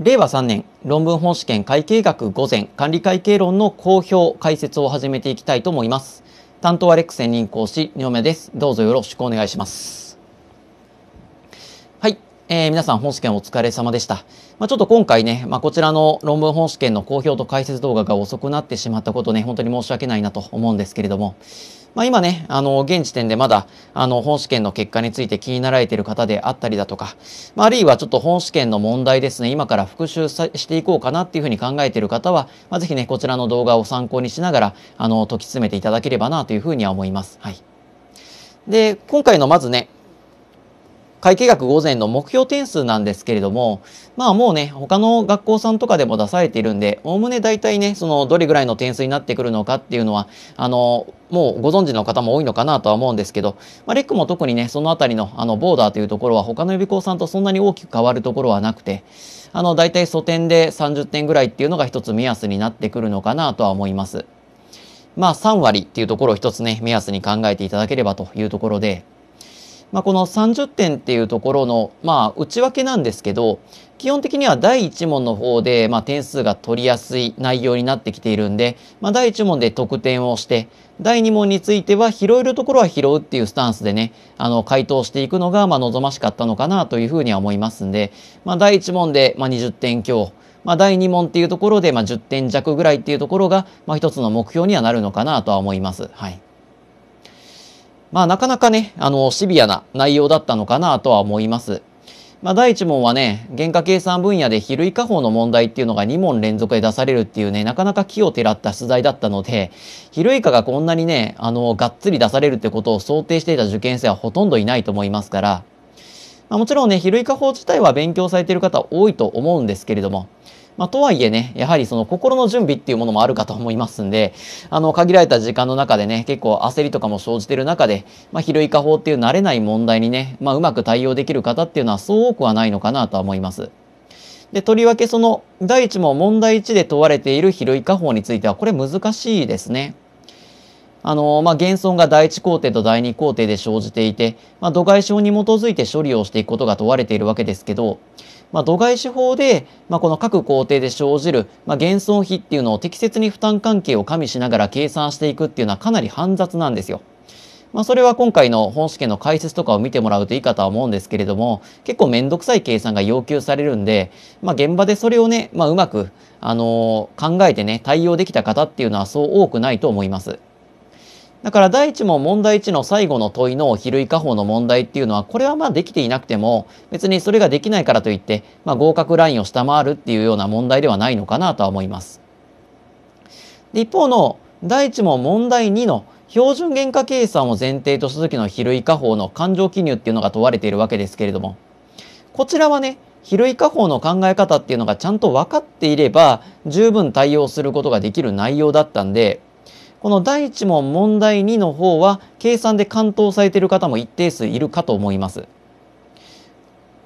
令和3年論文本試験会計学午前管理会計論の公表解説を始めていきたいと思います。担当はレック専任講師、二目です。どうぞよろしくお願いします。えー、皆さん本試験お疲れ様でした。まあ、ちょっと今回ね、まあ、こちらの論文本試験の公表と解説動画が遅くなってしまったことね、本当に申し訳ないなと思うんですけれども、まあ、今ね、あの、現時点でまだ、あの、本試験の結果について気になられている方であったりだとか、まあ、あるいはちょっと本試験の問題ですね、今から復習していこうかなっていうふうに考えている方は、まあ、ぜひね、こちらの動画を参考にしながら、あの、解き詰めていただければなというふうには思います。はい。で、今回のまずね、会計学午前の目標点数なんですけれども、まあもうね、他の学校さんとかでも出されているんで、おおむね大体ね、そのどれぐらいの点数になってくるのかっていうのは、あの、もうご存知の方も多いのかなとは思うんですけど、まあ、レックも特にね、そのあたりのあのボーダーというところは他の予備校さんとそんなに大きく変わるところはなくて、あの、大体素点で30点ぐらいっていうのが一つ目安になってくるのかなとは思います。まあ3割っていうところを一つね、目安に考えていただければというところで、まあ、この30点っていうところの、まあ、内訳なんですけど基本的には第1問の方で、まあ、点数が取りやすい内容になってきているんで、まあ、第1問で得点をして第2問については拾えるところは拾うっていうスタンスでねあの回答していくのがまあ望ましかったのかなというふうには思いますんで、まあ、第1問でまあ20点強まあ、第2問っていうところで、まあ、10点弱ぐらいっていうところが、まあ、一つの目標にはなるのかなとは思います。はい。まあなかなかね、あの、シビアな内容だったのかなとは思います。まあ第1問はね、原価計算分野で比類化法の問題っていうのが2問連続で出されるっていうね、なかなか気をてらった出題だったので、比類化がこんなにね、あの、がっつり出されるってことを想定していた受験生はほとんどいないと思いますから、まあ、もちろんね、比類化法自体は勉強されている方多いと思うんですけれども、まあ、とはいえね、やはりその心の準備っていうものもあるかと思いますんで、あの、限られた時間の中でね、結構焦りとかも生じてる中で、まあ、比類化法っていう慣れない問題にね、まあ、うまく対応できる方っていうのはそう多くはないのかなとは思います。で、とりわけその、第一問問題一で問われている比い化法については、これ難しいですね。あの、まあ、減損が第一工程と第二工程で生じていて、まあ、度外症に基づいて処理をしていくことが問われているわけですけど、まあ、度外視法で、まあ、この各工程で生じる、まあ、減損費っていうのを適切に負担関係を加味しながら計算していくっていうのはかなり煩雑なんですよ。まあ、それは今回の本試験の解説とかを見てもらうといいかとは思うんですけれども結構面倒くさい計算が要求されるんで、まあ、現場でそれをね、まあ、うまく、あのー、考えてね対応できた方っていうのはそう多くないと思います。だから第1問問題1の最後の問いの比類化法の問題っていうのはこれはまあできていなくても別にそれができないからといって、まあ、合格ラインを下回るっていうような問題ではないのかなとは思います。で一方の第1問問題2の標準原価計算を前提とした時の比類化法の勘定記入っていうのが問われているわけですけれどもこちらはね比類化法の考え方っていうのがちゃんと分かっていれば十分対応することができる内容だったんでこの第1問問題2の方は計算で完答されている方も一定数いるかと思います。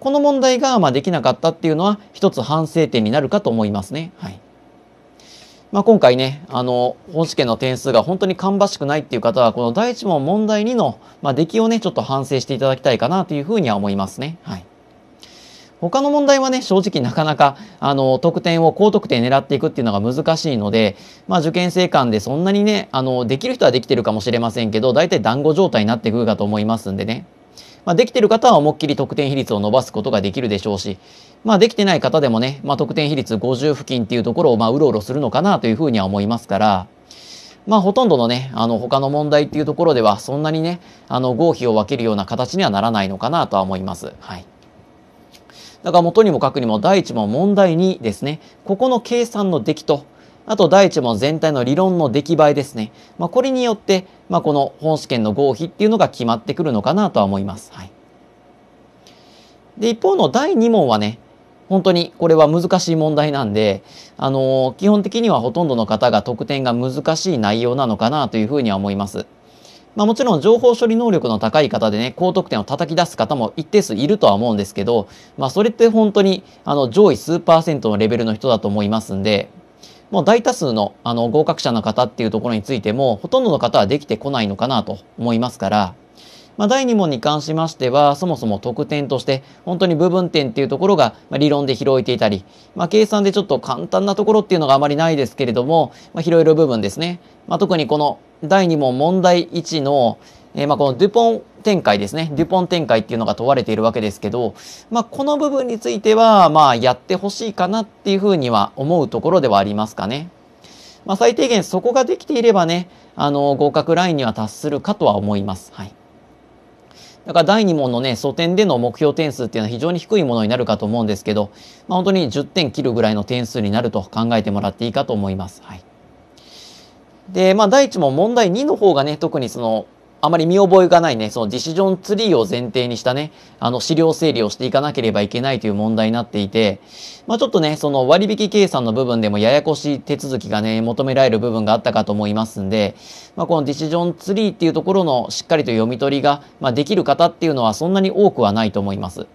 この問題がまあできなかったっていうのは一つ反省点になるかと思いますね。はい。まあ、今回ね、あの、本試験の点数が本当に芳しくないっていう方は、この第1問問題2の、まあ、出来をね、ちょっと反省していただきたいかなというふうには思いますね。はい。他の問題はね正直なかなかあの得点を高得点狙っていくっていうのが難しいので、まあ、受験生間でそんなにねあのできる人はできてるかもしれませんけど大体団子状態になってくるかと思いますんでね。まあ、できてる方は思いっきり得点比率を伸ばすことができるでしょうし、まあ、できてない方でもね、まあ、得点比率50付近っていうところをまあうろうろするのかなというふうには思いますから、まあ、ほとんどのね、あの他の問題っていうところではそんなにね、あの合否を分けるような形にはならないのかなとは思います。はいだから元にも書くにも第1問問題2ですね。ここの計算の出来と、あと第1問全体の理論の出来栄えですね。まあ、これによって、まあ、この本試験の合否っていうのが決まってくるのかなとは思います。はい。で、一方の第2問はね、本当にこれは難しい問題なんで、あのー、基本的にはほとんどの方が得点が難しい内容なのかなというふうには思います。まあ、もちろん情報処理能力の高い方でね、高得点を叩き出す方も一定数いるとは思うんですけど、まあ、それって本当にあの上位数パーセントのレベルの人だと思いますんで、もう大多数のあの合格者の方っていうところについても、ほとんどの方はできてこないのかなと思いますから、まあ、第2問に関しましては、そもそも得点として、本当に部分点っていうところが理論で拾えていたり、まあ、計算でちょっと簡単なところっていうのがあまりないですけれども、まあ、拾える部分ですね。まあ、特にこの第2問問題1の、えー、まあこのデュポン展開ですね。デュポン展開っていうのが問われているわけですけど、まあ、この部分については、まあ、やってほしいかなっていうふうには思うところではありますかね。まあ、最低限そこができていればね、あの、合格ラインには達するかとは思います。はい。だから第2問のね、素点での目標点数っていうのは非常に低いものになるかと思うんですけど、まあ、本当に10点切るぐらいの点数になると考えてもらっていいかと思います。はい。で、まあ、第1問問題2の方がね、特にその、あまり見覚えがないね、そのディシジョンツリーを前提にしたね、あの資料整理をしていかなければいけないという問題になっていて、まあちょっとね、その割引計算の部分でもややこしい手続きがね、求められる部分があったかと思いますんで、まあこのディシジョンツリーっていうところのしっかりと読み取りが、まあ、できる方っていうのはそんなに多くはないと思います。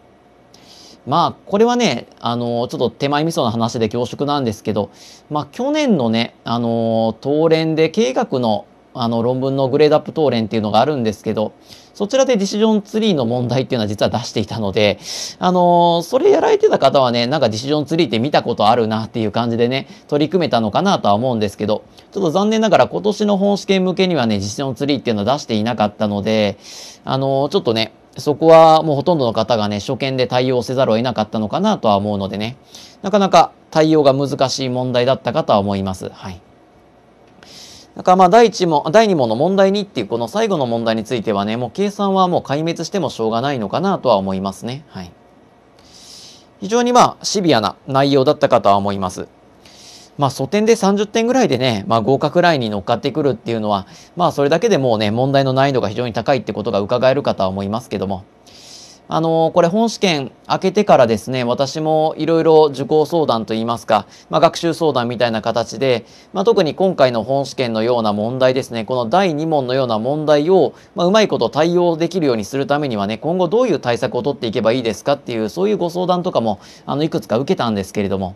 まあ、これはね、あの、ちょっと手前味噌の話で恐縮なんですけど、まあ、去年のね、あの、当連で計画のあの論文のグレードアップ討論っていうのがあるんですけど、そちらでディシジョンツリーの問題っていうのは実は出していたので、あのそれやられてた方はね、なんかディシジョンツリーって見たことあるなっていう感じでね、取り組めたのかなとは思うんですけど、ちょっと残念ながら今年の本試験向けにはね、ディシジョンツリーっていうのは出していなかったので、あのちょっとね、そこはもうほとんどの方がね、初見で対応せざるを得なかったのかなとは思うのでね、なかなか対応が難しい問題だったかとは思います。はい。だからまあ第1問、第2問の問題2っていうこの最後の問題についてはね、もう計算はもう壊滅してもしょうがないのかなとは思いますね。はい。非常にまあシビアな内容だったかとは思います。まあ、素点で30点ぐらいでね、まあ、合格ラインに乗っかってくるっていうのは、まあ、それだけでもうね、問題の難易度が非常に高いってことが伺えるかとは思いますけども、あのこれ本試験明けてからですね、私もいろいろ受講相談といいますか、まあ、学習相談みたいな形で、まあ、特に今回の本試験のような問題ですね、この第2問のような問題を、まあ、うまいこと対応できるようにするためにはね、今後どういう対策を取っていけばいいですかっていう、そういうご相談とかも、あの、いくつか受けたんですけれども、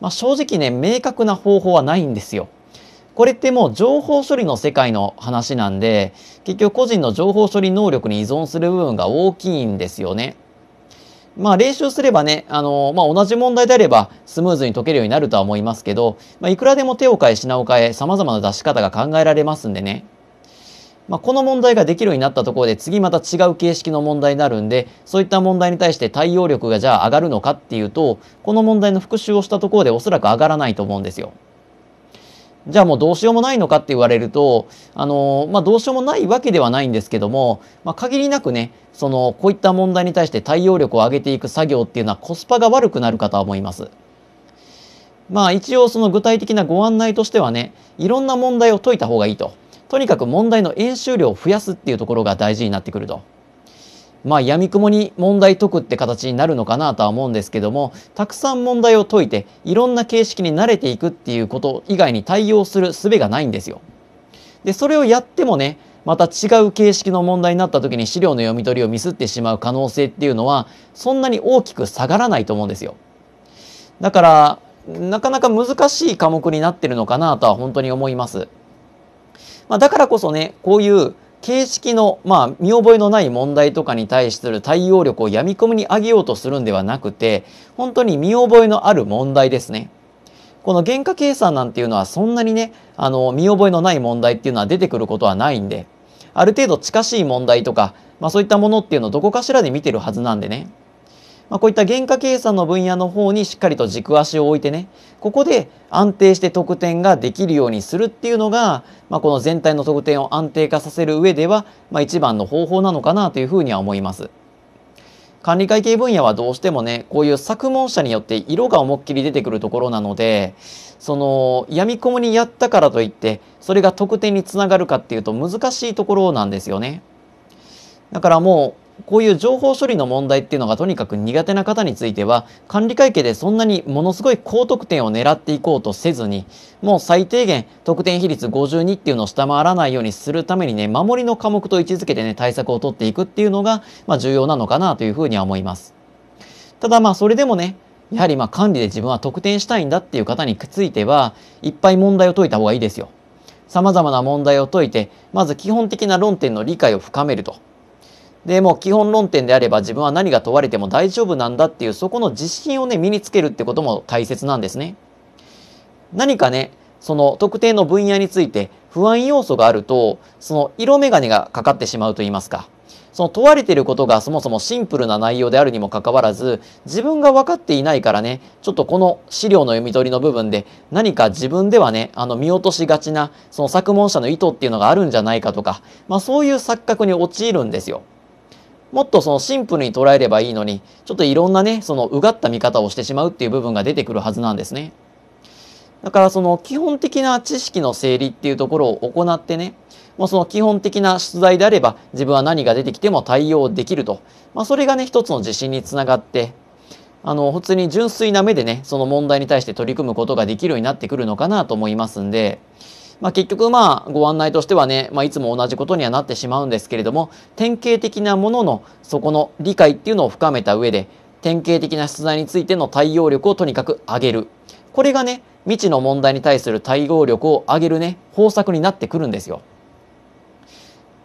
まあ、正直ね、明確な方法はないんですよ。これってもう情報処理の世界の話なんで結局個人の情報処理能力に依存する部分が大きいんですよね。まあ練習すればね、あのまあ、同じ問題であればスムーズに解けるようになるとは思いますけど、まあ、いくらでも手を変え品を変え様々な出し方が考えられますんでね。まあ、この問題ができるようになったところで次また違う形式の問題になるんでそういった問題に対して対応力がじゃあ上がるのかっていうとこの問題の復習をしたところでおそらく上がらないと思うんですよ。じゃあもうどうしようもないのかって言われると、あのまあ、どうしようもないわけではないんですけども、まあ、限りなくね、その、こういった問題に対して対応力を上げていく作業っていうのはコスパが悪くなるかと思います。まあ一応その具体的なご案内としてはね、いろんな問題を解いた方がいいと。とにかく問題の演習量を増やすっていうところが大事になってくると。まあ、くもに問題解くって形になるのかなとは思うんですけども、たくさん問題を解いて、いろんな形式に慣れていくっていうこと以外に対応する術がないんですよ。で、それをやってもね、また違う形式の問題になった時に資料の読み取りをミスってしまう可能性っていうのは、そんなに大きく下がらないと思うんですよ。だから、なかなか難しい科目になってるのかなとは本当に思います。まあ、だからこそね、こういう形式の、まあ、見覚えのない問題とかに対する対応力をやみ込みに上げようとするんではなくて、本当に見覚えのある問題ですね。この原価計算なんていうのはそんなにね、あの、見覚えのない問題っていうのは出てくることはないんで、ある程度近しい問題とか、まあそういったものっていうのをどこかしらで見てるはずなんでね。まあ、こういった原価計算の分野の方にしっかりと軸足を置いてねここで安定して得点ができるようにするっていうのが、まあ、この全体の得点を安定化させる上では、まあ、一番の方法なのかなというふうには思います。管理会計分野はどうしてもねこういう作問者によって色が思いっきり出てくるところなのでそのやみこもにやったからといってそれが得点につながるかっていうと難しいところなんですよね。だからもうこういう情報処理の問題っていうのがとにかく苦手な方については管理会計でそんなにものすごい高得点を狙っていこうとせずにもう最低限得点比率52っていうのを下回らないようにするためにね守りの科目と位置づけてね対策を取っていくっていうのが、まあ、重要なのかなというふうには思います。ただまあそれでもねやはりま管理で自分は得点したいんだっていう方についてはいっぱい問題を解いた方がいいですよ。様々な問題を解いてまず基本的な論点の理解を深めると。でもう基本論点であれば自分は何が問われても大丈夫なんだっていうそこの自信をね身につけるってことも大切なんですね。何かねその特定の分野について不安要素があるとその色眼鏡がかかってしまうといいますかその問われていることがそもそもシンプルな内容であるにもかかわらず自分が分かっていないからねちょっとこの資料の読み取りの部分で何か自分ではねあの見落としがちなその作文者の意図っていうのがあるんじゃないかとか、まあ、そういう錯覚に陥るんですよ。もっとそのシンプルに捉えればいいのにちょっといろんなねそのうがった見方をしてしまうっていう部分が出てくるはずなんですね。だからその基本的な知識の整理っていうところを行ってねもうその基本的な出題であれば自分は何が出てきても対応できると、まあ、それがね一つの自信につながってあの普通に純粋な目でねその問題に対して取り組むことができるようになってくるのかなと思いますんでまあ、結局まあご案内としてはね、まあ、いつも同じことにはなってしまうんですけれども典型的なもののそこの理解っていうのを深めた上で典型的な出題についての対応力をとにかく上げるこれがね未知の問題に対する対応力を上げるね方策になってくるんですよ。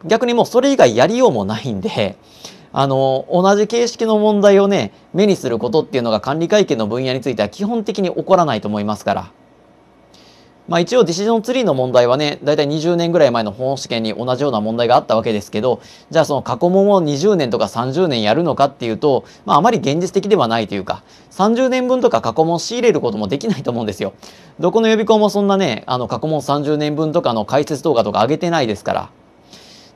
逆にもうそれ以外やりようもないんであの同じ形式の問題をね目にすることっていうのが管理会計の分野については基本的に起こらないと思いますから。まあ、一応ディシジョンツリーの問題はね、だいたい20年ぐらい前の本試験に同じような問題があったわけですけど、じゃあその過去問を20年とか30年やるのかっていうと、まあ、あまり現実的ではないというか、30年分とか過去問仕入れることもできないと思うんですよ。どこの予備校もそんなね、あの過去問30年分とかの解説動画とか上げてないですから。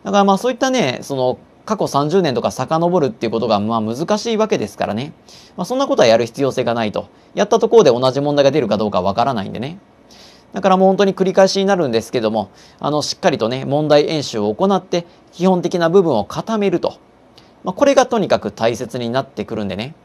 だからまあそういったね、その過去30年とか遡るっていうことがまあ難しいわけですからね。まあ、そんなことはやる必要性がないと。やったところで同じ問題が出るかどうかわからないんでね。だからもう本当に繰り返しになるんですけども、あの、しっかりとね、問題演習を行って、基本的な部分を固めると。まあ、これがとにかく大切になってくるんでね。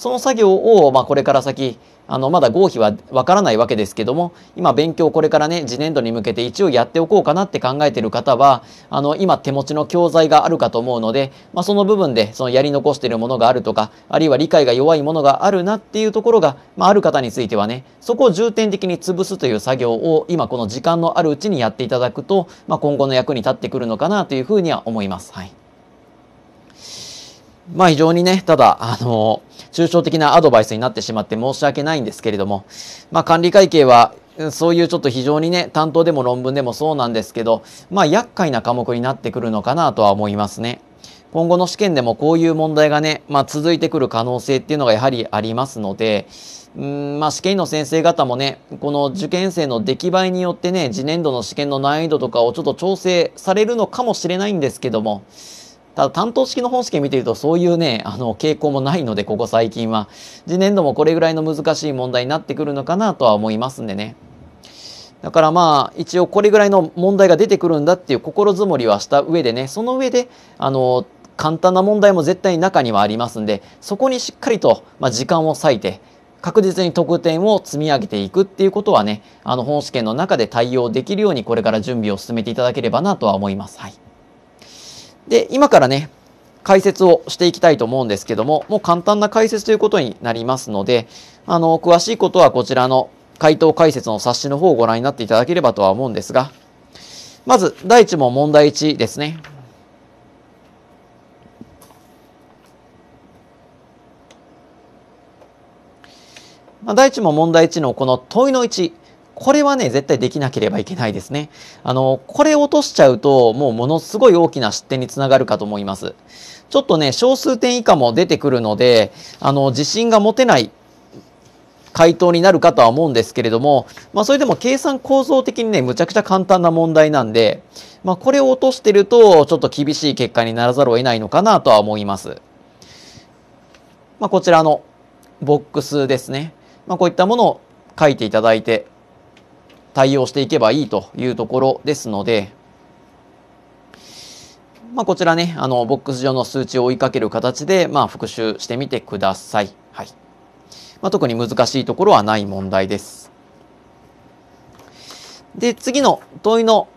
その作業を、まあ、これから先あのまだ合否はわからないわけですけども今勉強これからね次年度に向けて一応やっておこうかなって考えてる方はあの今手持ちの教材があるかと思うので、まあ、その部分でそのやり残しているものがあるとかあるいは理解が弱いものがあるなっていうところが、まあ、ある方についてはねそこを重点的に潰すという作業を今この時間のあるうちにやっていただくと、まあ、今後の役に立ってくるのかなというふうには思います。はいまあ非常にね、ただ、あの、抽象的なアドバイスになってしまって申し訳ないんですけれども、まあ管理会計はそういうちょっと非常にね、担当でも論文でもそうなんですけど、まあ厄介な科目になってくるのかなとは思いますね。今後の試験でもこういう問題がね、まあ続いてくる可能性っていうのがやはりありますので、うんまあ、試験の先生方もね、この受験生の出来栄えによってね、次年度の試験の難易度とかをちょっと調整されるのかもしれないんですけども、ただ担当式の本試験見てるとそういうねあの傾向もないのでここ最近は次年度もこれぐらいの難しい問題になってくるのかなとは思いますんでねだからまあ一応これぐらいの問題が出てくるんだっていう心づもりはした上でねその上であの簡単な問題も絶対に中にはありますんでそこにしっかりと、まあ、時間を割いて確実に得点を積み上げていくっていうことはねあの本試験の中で対応できるようにこれから準備を進めていただければなとは思います。はいで、今からね、解説をしていきたいと思うんですけども、もう簡単な解説ということになりますので、あの、詳しいことはこちらの回答解説の冊子の方をご覧になっていただければとは思うんですが、まず、第1問問題1ですね。まあ、第1問問題1のこの問いの1。これはね、絶対できなければいけないですね。あの、これ落としちゃうと、もうものすごい大きな失点につながるかと思います。ちょっとね、小数点以下も出てくるので、あの、自信が持てない回答になるかとは思うんですけれども、まあ、それでも計算構造的にね、むちゃくちゃ簡単な問題なんで、まあ、これを落としてると、ちょっと厳しい結果にならざるを得ないのかなとは思います。まあ、こちらのボックスですね。まあ、こういったものを書いていただいて、対応していけばいいというところですので、まあ、こちらね、あの、ボックス上の数値を追いかける形で、まあ、復習してみてください。はい。まあ、特に難しいところはない問題です。で、次の問いの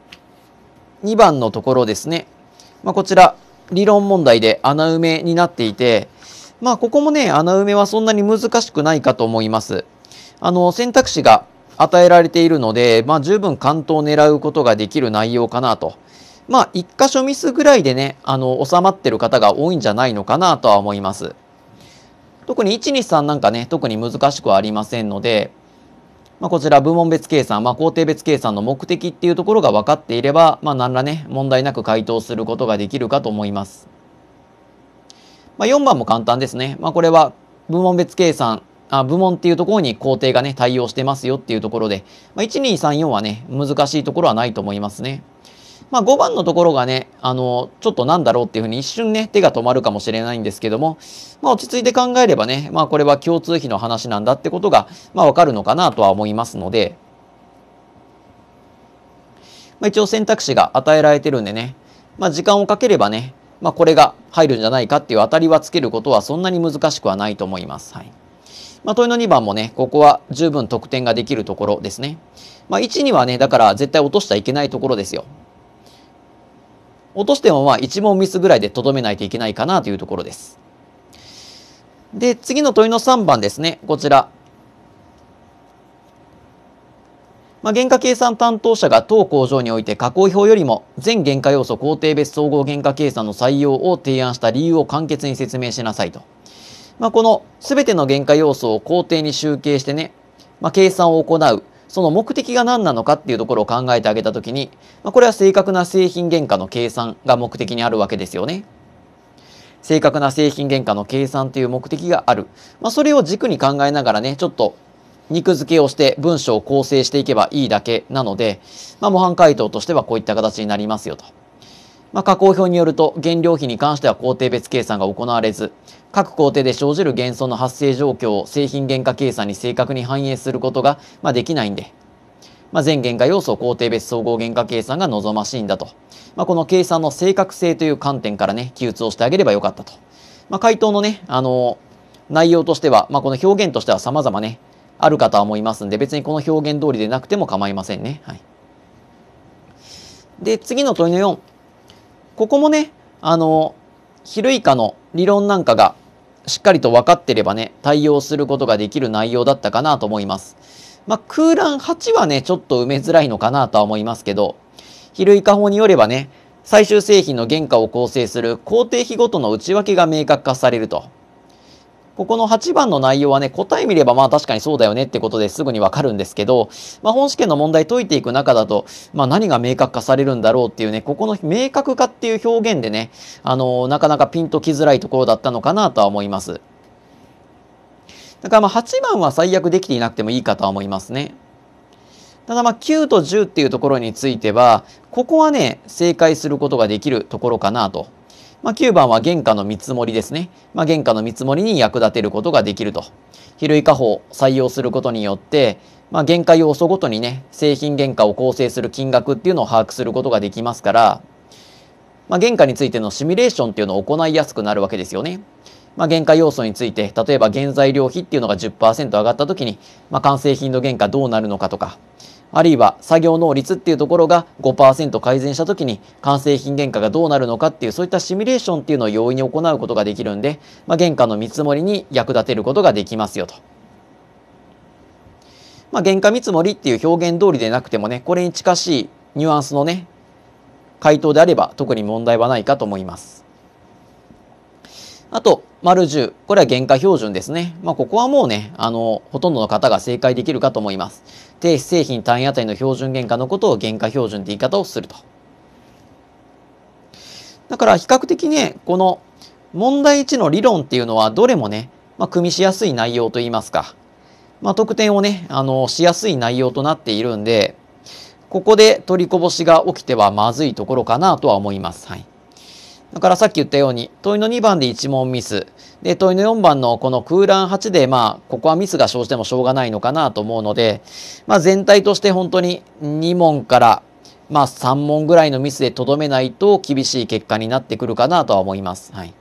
2番のところですね。まあ、こちら、理論問題で穴埋めになっていて、まあ、ここもね、穴埋めはそんなに難しくないかと思います。あの、選択肢が与えられているので、まあ、十分完投を狙うことができる内容かなと。まあ、一箇所ミスぐらいでね、あの、収まってる方が多いんじゃないのかなとは思います。特に1、2、3なんかね、特に難しくはありませんので、まあ、こちら部門別計算、まあ、工程別計算の目的っていうところが分かっていれば、まあ、何らね、問題なく回答することができるかと思います。まあ、4番も簡単ですね。まあ、これは部門別計算あ部門っていうところに工程がね、対応してますよっていうところで、まあ、1、2、3、4はね、難しいところはないと思いますね。まあ、5番のところがね、あの、ちょっとなんだろうっていうふうに一瞬ね、手が止まるかもしれないんですけども、まあ、落ち着いて考えればね、まあ、これは共通費の話なんだってことが、まあ、わかるのかなとは思いますので、まあ、一応選択肢が与えられてるんでね、まあ、時間をかければね、まあ、これが入るんじゃないかっていう当たりはつけることはそんなに難しくはないと思います。はい。まあ、問いの2番もね、ここは十分得点ができるところですね。まあ、1、2はね、だから絶対落としちゃいけないところですよ。落としてもまあ1問ミスぐらいでとどめないといけないかなというところです。で、次の問いの3番ですね。こちら。まあ、原価計算担当者が当工場において加工表よりも全原価要素工程別総合原価計算の採用を提案した理由を簡潔に説明しなさいと。まあ、この全ての原価要素を工程に集計してね、まあ、計算を行うその目的が何なのかっていうところを考えてあげた時に、まあ、これは正確な製品原価の計算が目的にあるわけですよね。正確な製品原価の計算という目的がある、まあ、それを軸に考えながらねちょっと肉付けをして文章を構成していけばいいだけなので、まあ、模範解答としてはこういった形になりますよと。まあ、加工表によると原料費に関しては工程別計算が行われず各工程で生じる減損の発生状況を製品原価計算に正確に反映することが、まあ、できないんで、まあ、全原価要素を工程別総合原価計算が望ましいんだと、まあ、この計算の正確性という観点からね記述をしてあげればよかったと、まあ、回答のねあの内容としては、まあ、この表現としては様々ねあるかとは思いますんで別にこの表現通りでなくても構いませんね、はい、で次の問いの4ここもね、あの、ヒルイカの理論なんかがしっかりと分かってればね、対応することができる内容だったかなと思います。まあ、空欄8はね、ちょっと埋めづらいのかなとは思いますけど、比類化法によればね、最終製品の原価を構成する工程費ごとの内訳が明確化されると。ここの8番の内容はね、答え見ればまあ確かにそうだよねってことですぐにわかるんですけど、まあ本試験の問題解いていく中だと、まあ何が明確化されるんだろうっていうね、ここの明確化っていう表現でね、あのー、なかなかピンときづらいところだったのかなとは思います。だからまあ8番は最悪できていなくてもいいかとは思いますね。ただまあ9と10っていうところについては、ここはね、正解することができるところかなとまあ、9番は原価の見積もりですね。まあ、原価の見積もりに役立てることができると。比類化法採用することによって、まあ、原価要素ごとにね、製品原価を構成する金額っていうのを把握することができますから、まあ、原価についてのシミュレーションっていうのを行いやすくなるわけですよね。まあ、原価要素について、例えば原材料費っていうのが10%上がった時に、まあ、完成品の原価どうなるのかとか、あるいは作業能率っていうところが5%改善した時に完成品原価がどうなるのかっていうそういったシミュレーションっていうのを容易に行うことができるんで、まあ、原価の見積もりに役立てることができますよと。まあ、原価見積もりっていう表現通りでなくてもねこれに近しいニュアンスのね回答であれば特に問題はないかと思います。あと、丸10。これは原価標準ですね。まあ、ここはもうね、あの、ほとんどの方が正解できるかと思います。低製品単位あたりの標準原価のことを原価標準って言い方をすると。だから比較的ね、この問題1の理論っていうのはどれもね、まあ、組みしやすい内容といいますか、まあ、得点をね、あの、しやすい内容となっているんで、ここで取りこぼしが起きてはまずいところかなとは思います。はい。だからさっき言ったように、問いの2番で1問ミス。で、問いの4番のこの空欄8で、まあ、ここはミスが生じてもしょうがないのかなと思うので、まあ、全体として本当に2問から、まあ、3問ぐらいのミスでとどめないと厳しい結果になってくるかなとは思います。はい。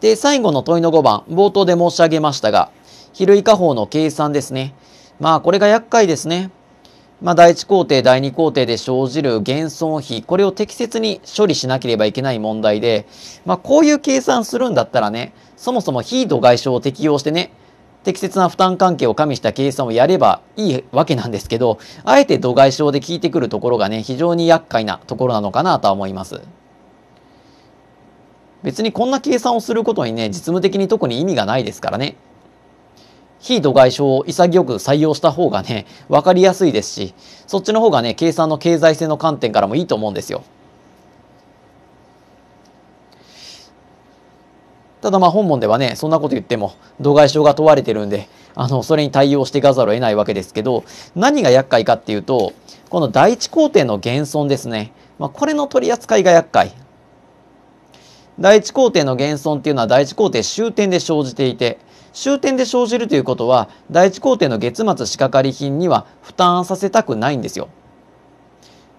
で、最後の問いの5番、冒頭で申し上げましたが、比類化法の計算ですね。まあ、これが厄介ですね。まあ、第一工程、第二工程で生じる減損費、これを適切に処理しなければいけない問題で、まあ、こういう計算するんだったらね、そもそも非度外傷を適用してね、適切な負担関係を加味した計算をやればいいわけなんですけど、あえて度外傷で聞いてくるところがね、非常に厄介なところなのかなとは思います。別にこんな計算をすることにね、実務的に特に意味がないですからね。非土外相を潔く採用した方がね、分かりやすいですし、そっちの方がね、計算の経済性の観点からもいいと思うんですよ。ただまあ本文ではね、そんなこと言っても、度外相が問われてるんで、あの、それに対応していかざるを得ないわけですけど、何が厄介かっていうと、この第一工程の減損ですね。まあ、これの取り扱いが厄介。第一工程の減損っていうのは第一工程終点で生じていて、終点で生じるということは第一工程の月末仕掛かり品には負担させたくないんですよ。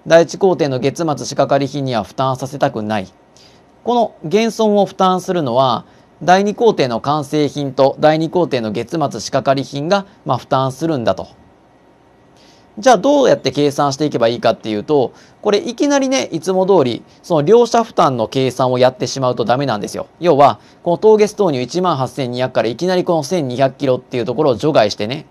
第一工程の月末仕掛り品には負担させたくない。この減損を負担するのは第二工程の完成品と第二工程の月末仕掛かり品がま負担するんだと。じゃあどうやって計算していけばいいかっていうと、これいきなりね、いつも通り、その両者負担の計算をやってしまうとダメなんですよ。要は、この当月投入18,200からいきなりこの1,200キロっていうところを除外してね、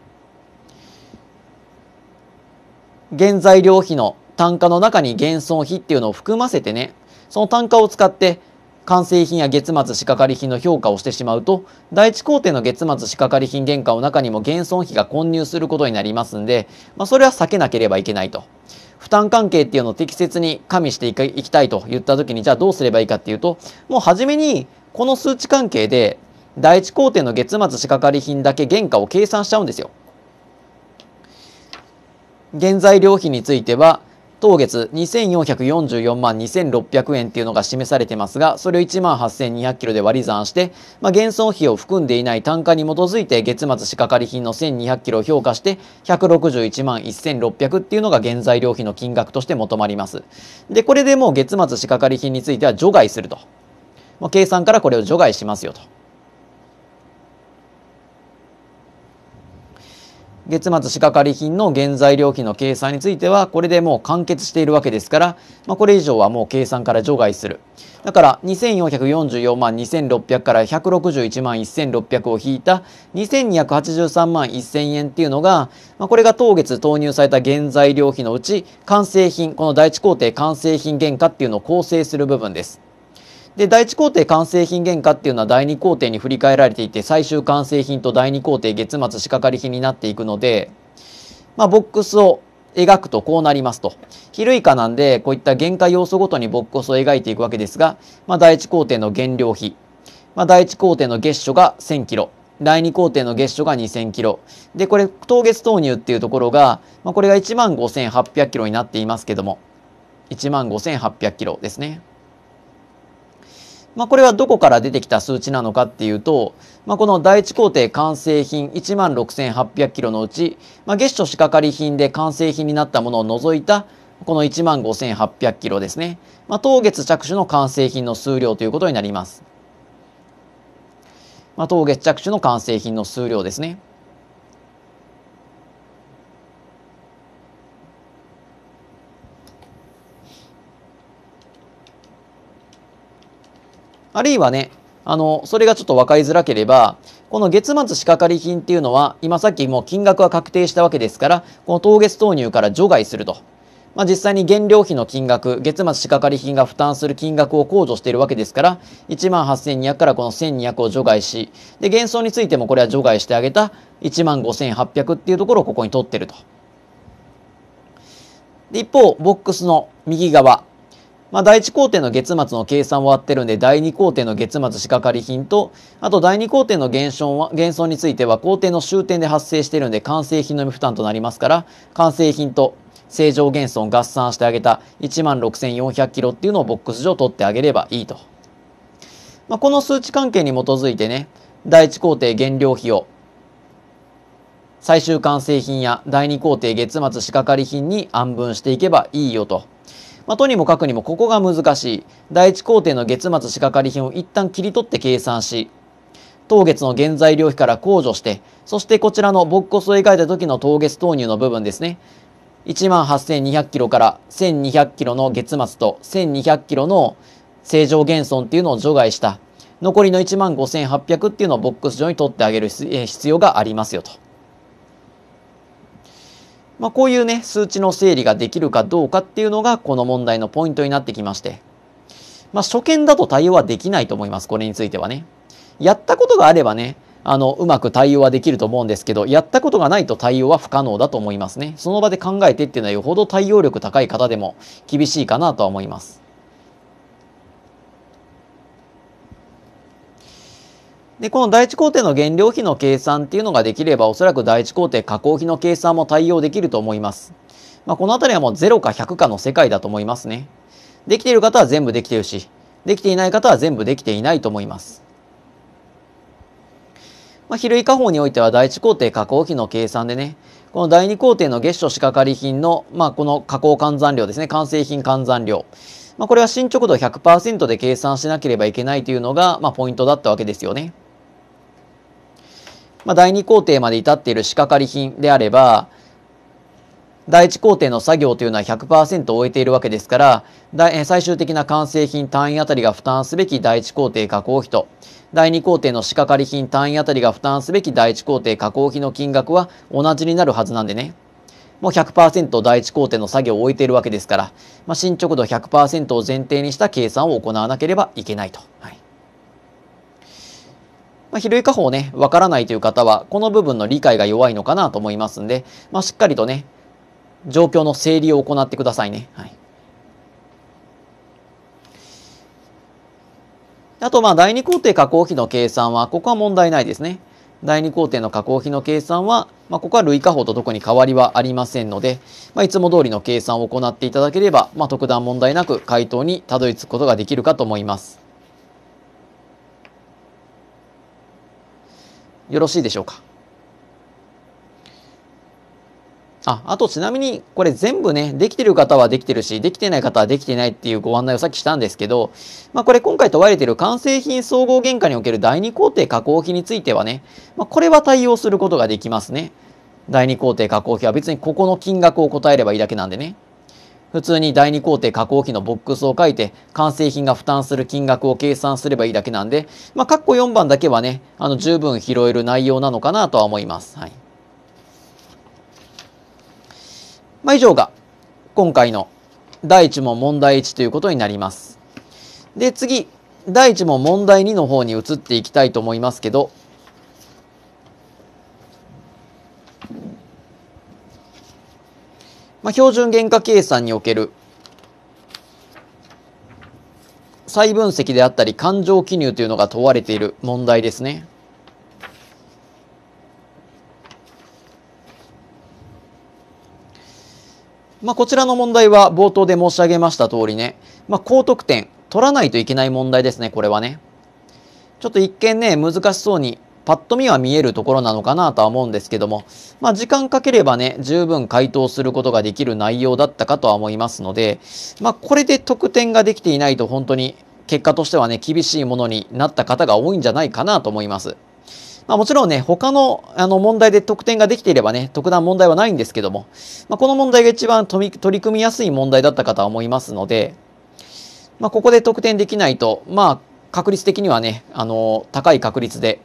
原材料費の単価の中に減損費っていうのを含ませてね、その単価を使って完成品や月末仕掛かり品の評価をしてしまうと、第一工程の月末仕掛かり品原価の中にも減損費が混入することになりますんで、まあ、それは避けなければいけないと。負担関係っていうのを適切に加味していきたいと言った時に、じゃあどうすればいいかっていうと、もう初めにこの数値関係で、第一工程の月末仕掛かり品だけ原価を計算しちゃうんですよ。原材料費については、当月2444万2600円っていうのが示されてますが、それを1万8200キロで割り算して、まあ、減損費を含んでいない単価に基づいて月末仕掛かり品の1200キロを評価して、161万1600っていうのが原材料費の金額として求まります。で、これでもう月末仕掛かり品については除外すると。まあ、計算からこれを除外しますよと。月末仕掛かり品の原材料費の計算についてはこれでもう完結しているわけですから、まあ、これ以上はもう計算から除外するだから2444万2600から161万1600を引いた2283万1000円っていうのが、まあ、これが当月投入された原材料費のうち完成品この第一工程完成品原価っていうのを構成する部分ですで第一工程完成品原価っていうのは第2工程に振り替えられていて最終完成品と第2工程月末仕掛かり品になっていくので、まあ、ボックスを描くとこうなりますと。昼以下なんで、こういった原価要素ごとにボックスを描いていくわけですが、まあ、第1工程の原料費。まあ、第1工程の月初が1000キロ。第2工程の月初が2000キロ。で、これ、当月投入っていうところが、まあ、これが1万5800キロになっていますけども、1万5800キロですね。まあ、これはどこから出てきた数値なのかっていうと、まあ、この第一工程完成品1万6800キロのうち、まあ、月初仕掛かり品で完成品になったものを除いたこの1万5800キロですね。まあ、当月着手の完成品の数量ということになります。まあ、当月着手の完成品の数量ですね。あるいはね、あの、それがちょっと分かりづらければ、この月末仕掛かり金っていうのは、今さっきもう金額は確定したわけですから、この当月投入から除外すると。まあ、実際に原料費の金額、月末仕掛かり金が負担する金額を控除しているわけですから、18,200からこの1,200を除外し、で、減損についてもこれは除外してあげた15,800っていうところをここに取ってると。で、一方、ボックスの右側、まあ、第1工程の月末の計算終わってるんで、第2工程の月末仕掛かり品と、あと第2工程の減損は、減損については工程の終点で発生してるんで、完成品のみ負担となりますから、完成品と正常減損合算してあげた16,400キロっていうのをボックス上取ってあげればいいと。まあ、この数値関係に基づいてね、第1工程減量費を最終完成品や第2工程月末仕掛かり品に安分していけばいいよと。まあ、とにもかくにもここが難しい。第一工程の月末仕掛かり品を一旦切り取って計算し、当月の原材料費から控除して、そしてこちらのボックスを描いた時の当月投入の部分ですね。18,200キロから1,200キロの月末と1,200キロの正常減損っていうのを除外した残りの15,800っていうのをボックス上に取ってあげる必要がありますよと。まあ、こういうね、数値の整理ができるかどうかっていうのが、この問題のポイントになってきまして、まあ、初見だと対応はできないと思います。これについてはね。やったことがあればね、あの、うまく対応はできると思うんですけど、やったことがないと対応は不可能だと思いますね。その場で考えてっていうのはよほど対応力高い方でも厳しいかなとは思います。で、この第一工程の原料費の計算っていうのができれば、おそらく第一工程加工費の計算も対応できると思います。まあ、この辺りはもう0か100かの世界だと思いますね。できている方は全部できているし、できていない方は全部できていないと思います。まあ、比類加法においては第一工程加工費の計算でね、この第二工程の月初仕掛かり品の、まあ、この加工換算量ですね、完成品換算量。まあ、これは進捗度100%で計算しなければいけないというのが、まあ、ポイントだったわけですよね。まあ、第2工程まで至っている仕掛かり品であれば、第1工程の作業というのは100%終えているわけですから、最終的な完成品単位あたりが負担すべき第1工程加工費と、第2工程の仕掛かり品単位あたりが負担すべき第1工程加工費の金額は同じになるはずなんでね。もう100%第1工程の作業を終えているわけですから、まあ、進捗度100%を前提にした計算を行わなければいけないと。はいまあ、比類化法ね、わからないという方は、この部分の理解が弱いのかなと思いますんで、まあ、しっかりとね、状況の整理を行ってくださいね。はい。あと、まあ、第2工程加工費の計算は、ここは問題ないですね。第2工程の加工費の計算は、まあ、ここは類加法と特に変わりはありませんので、まあ、いつも通りの計算を行っていただければ、まあ、特段問題なく回答にたどり着くことができるかと思います。よろしいでしょうかあ、あとちなみに、これ全部ね、できてる方はできてるし、できてない方はできてないっていうご案内をさっきしたんですけど、まあこれ今回問われている完成品総合原価における第2工程加工費についてはね、まあこれは対応することができますね。第2工程加工費は別にここの金額を答えればいいだけなんでね。普通に第2工程加工費のボックスを書いて、完成品が負担する金額を計算すればいいだけなんで、まあ、括弧4番だけはね、あの、十分拾える内容なのかなとは思います。はい。まあ、以上が、今回の第1問問題1ということになります。で、次、第1問問題2の方に移っていきたいと思いますけど、まあ、標準原価計算における再分析であったり感情記入というのが問われている問題ですね。まあ、こちらの問題は冒頭で申し上げました通りね、まあ、高得点取らないといけない問題ですね、これはね。ちょっと一見ね、難しそうにパッと見は見えるところなのかなとは思うんですけども、まあ、時間かければね、十分回答することができる内容だったかとは思いますので、まあ、これで得点ができていないと本当に結果としてはね、厳しいものになった方が多いんじゃないかなと思います。まあ、もちろんね、他のあの問題で得点ができていればね、特段問題はないんですけども、まあ、この問題が一番取り組みやすい問題だったかとは思いますので、まあ、ここで得点できないと、まあ、確率的にはね、あの高い確率で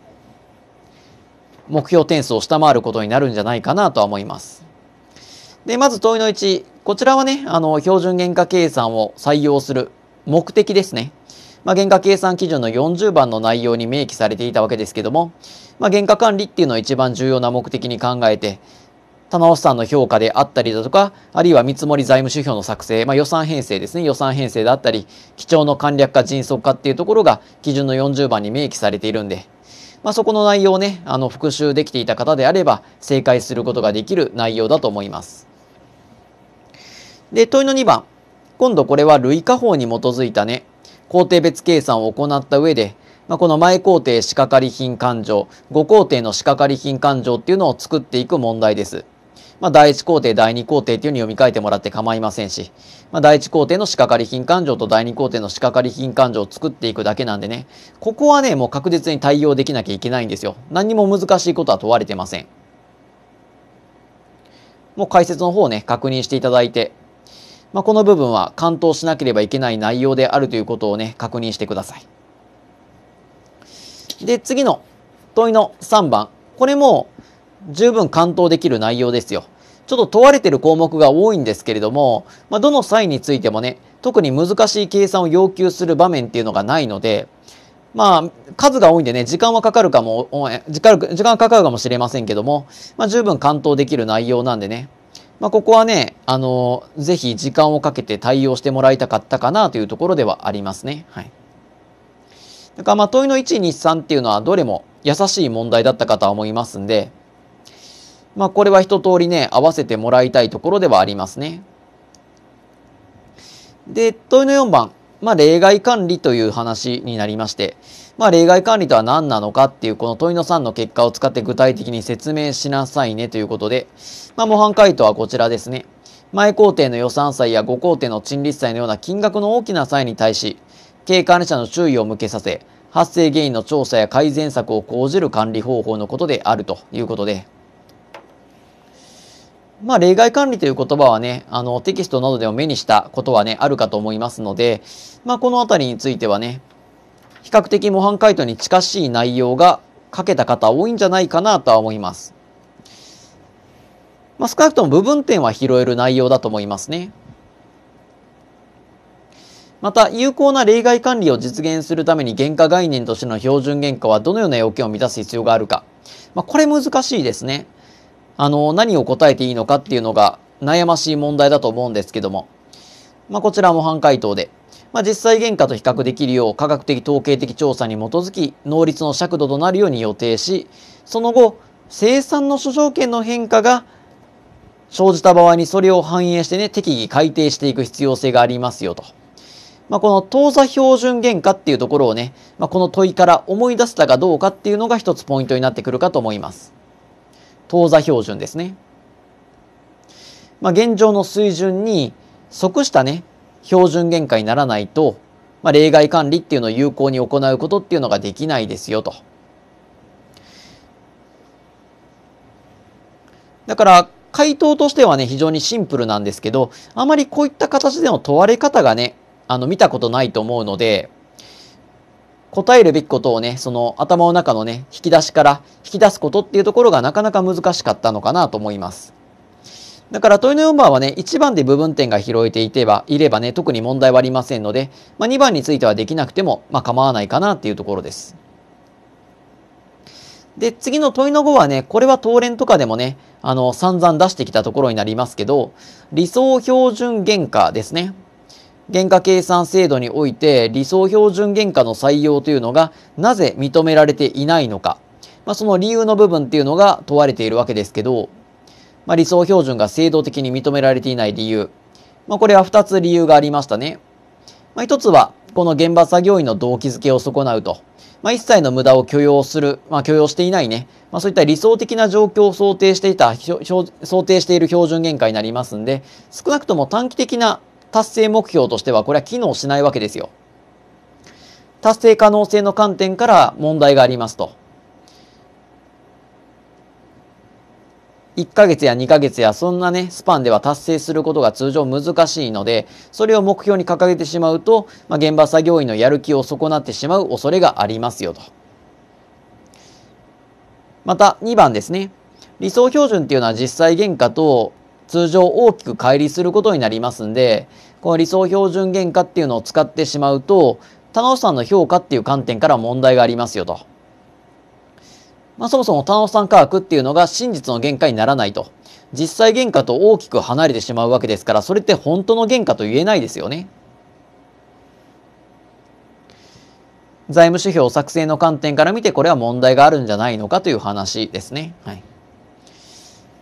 目標点数を下回ることになるんじゃないかなとは思います。で、まず問いの1。こちらはね、あの、標準原価計算を採用する目的ですね。まあ、原価計算基準の40番の内容に明記されていたわけですけども、まあ、原価管理っていうのを一番重要な目的に考えて、棚尾さんの評価であったりだとか、あるいは見積もり財務指標の作成、まあ、予算編成ですね、予算編成だったり、基調の簡略化、迅速化っていうところが基準の40番に明記されているんで、まあ、そこの内容をねあの復習できていた方であれば正解することができる内容だと思います。で問いの2番今度これは類化法に基づいたね工程別計算を行った上で、まあ、この前工程仕掛かり品勘定5工程の仕掛かり品勘定っていうのを作っていく問題です。まあ、第一工程、第二工程っていうふうに読み替えてもらって構いませんし、まあ、第一工程の仕掛かり品勘定と第二工程の仕掛かり品勘定を作っていくだけなんでね、ここはね、もう確実に対応できなきゃいけないんですよ。何にも難しいことは問われてません。もう解説の方をね、確認していただいて、まあ、この部分は完登しなければいけない内容であるということをね、確認してください。で、次の問いの3番。これも十分完登できる内容ですよ。ちょっと問われてる項目が多いんですけれども、まあ、どの際についてもね、特に難しい計算を要求する場面っていうのがないので、まあ、数が多いんでね、時間はかかるかも、時間時間かかるかもしれませんけども、まあ、十分完登できる内容なんでね、まあ、ここはね、あの、ぜひ時間をかけて対応してもらいたかったかなというところではありますね。はい。だから、まあ、問いの1、2、3っていうのはどれも優しい問題だったかとは思いますんで、まあ、これは一通りね、合わせてもらいたいところではありますね。で、問いの4番、まあ、例外管理という話になりまして、まあ、例外管理とは何なのかっていうこの問いの3の結果を使って具体的に説明しなさいねということで、まあ、模範回答はこちらですね。前工程の予算債や後工程の賃立債のような金額の大きな債に対し、経営管理者の注意を向けさせ、発生原因の調査や改善策を講じる管理方法のことであるということで、まあ、例外管理という言葉はね、あの、テキストなどでも目にしたことはね、あるかと思いますので、まあ、このあたりについてはね、比較的模範解答に近しい内容が書けた方多いんじゃないかなとは思います。まあ、少なくとも部分点は拾える内容だと思いますね。また、有効な例外管理を実現するために原価概念としての標準原価はどのような要件を満たす必要があるか。まあ、これ難しいですね。あの、何を答えていいのかっていうのが悩ましい問題だと思うんですけども、まあ、こちらも半回答で、まあ、実際原価と比較できるよう科学的統計的調査に基づき能率の尺度となるように予定し、その後、生産の諸条件の変化が生じた場合にそれを反映してね、適宜改定していく必要性がありますよと。まあ、この当座標準原価っていうところをね、まあ、この問いから思い出せたかどうかっていうのが一つポイントになってくるかと思います。当座標準ですね。まあ、現状の水準に即したね、標準限界にならないと、まあ、例外管理っていうのを有効に行うことっていうのができないですよと。だから回答としてはね非常にシンプルなんですけどあまりこういった形での問われ方がねあの見たことないと思うので答えるべきことをね、その頭の中のね、引き出しから引き出すことっていうところがなかなか難しかったのかなと思います。だから問いの4番はね、1番で部分点が拾えていれば、いればね、特に問題はありませんので、まあ、2番についてはできなくても、まあ、構わないかなっていうところです。で、次の問いの5はね、これは当連とかでもね、あの、散々出してきたところになりますけど、理想標準原価ですね。原価計算制度において理想標準原価の採用というのがなぜ認められていないのか、まあ、その理由の部分っていうのが問われているわけですけど、まあ、理想標準が制度的に認められていない理由、まあ、これは2つ理由がありましたね。まあ、1つはこの現場作業員の動機づけを損なうと、まあ、一切の無駄を許容する、まあ、許容していないね、まあ、そういった理想的な状況を想定していた想定している標準原価になりますんで少なくとも短期的な達成目標としてはこれは機能しないわけですよ。達成可能性の観点から問題がありますと。1ヶ月や2ヶ月やそんなね、スパンでは達成することが通常難しいので、それを目標に掲げてしまうと、まあ、現場作業員のやる気を損なってしまう恐れがありますよと。また2番ですね。理想標準っていうのは実際原価と通常大きく乖離することになりますんで、この理想標準原価っていうのを使ってしまうと、田野さんの評価っていう観点から問題がありますよと。まあ、そもそも田野さん価格っていうのが真実の原価にならないと。実際原価と大きく離れてしまうわけですから、それって本当の原価と言えないですよね。財務指標作成の観点から見て、これは問題があるんじゃないのかという話ですね。はい。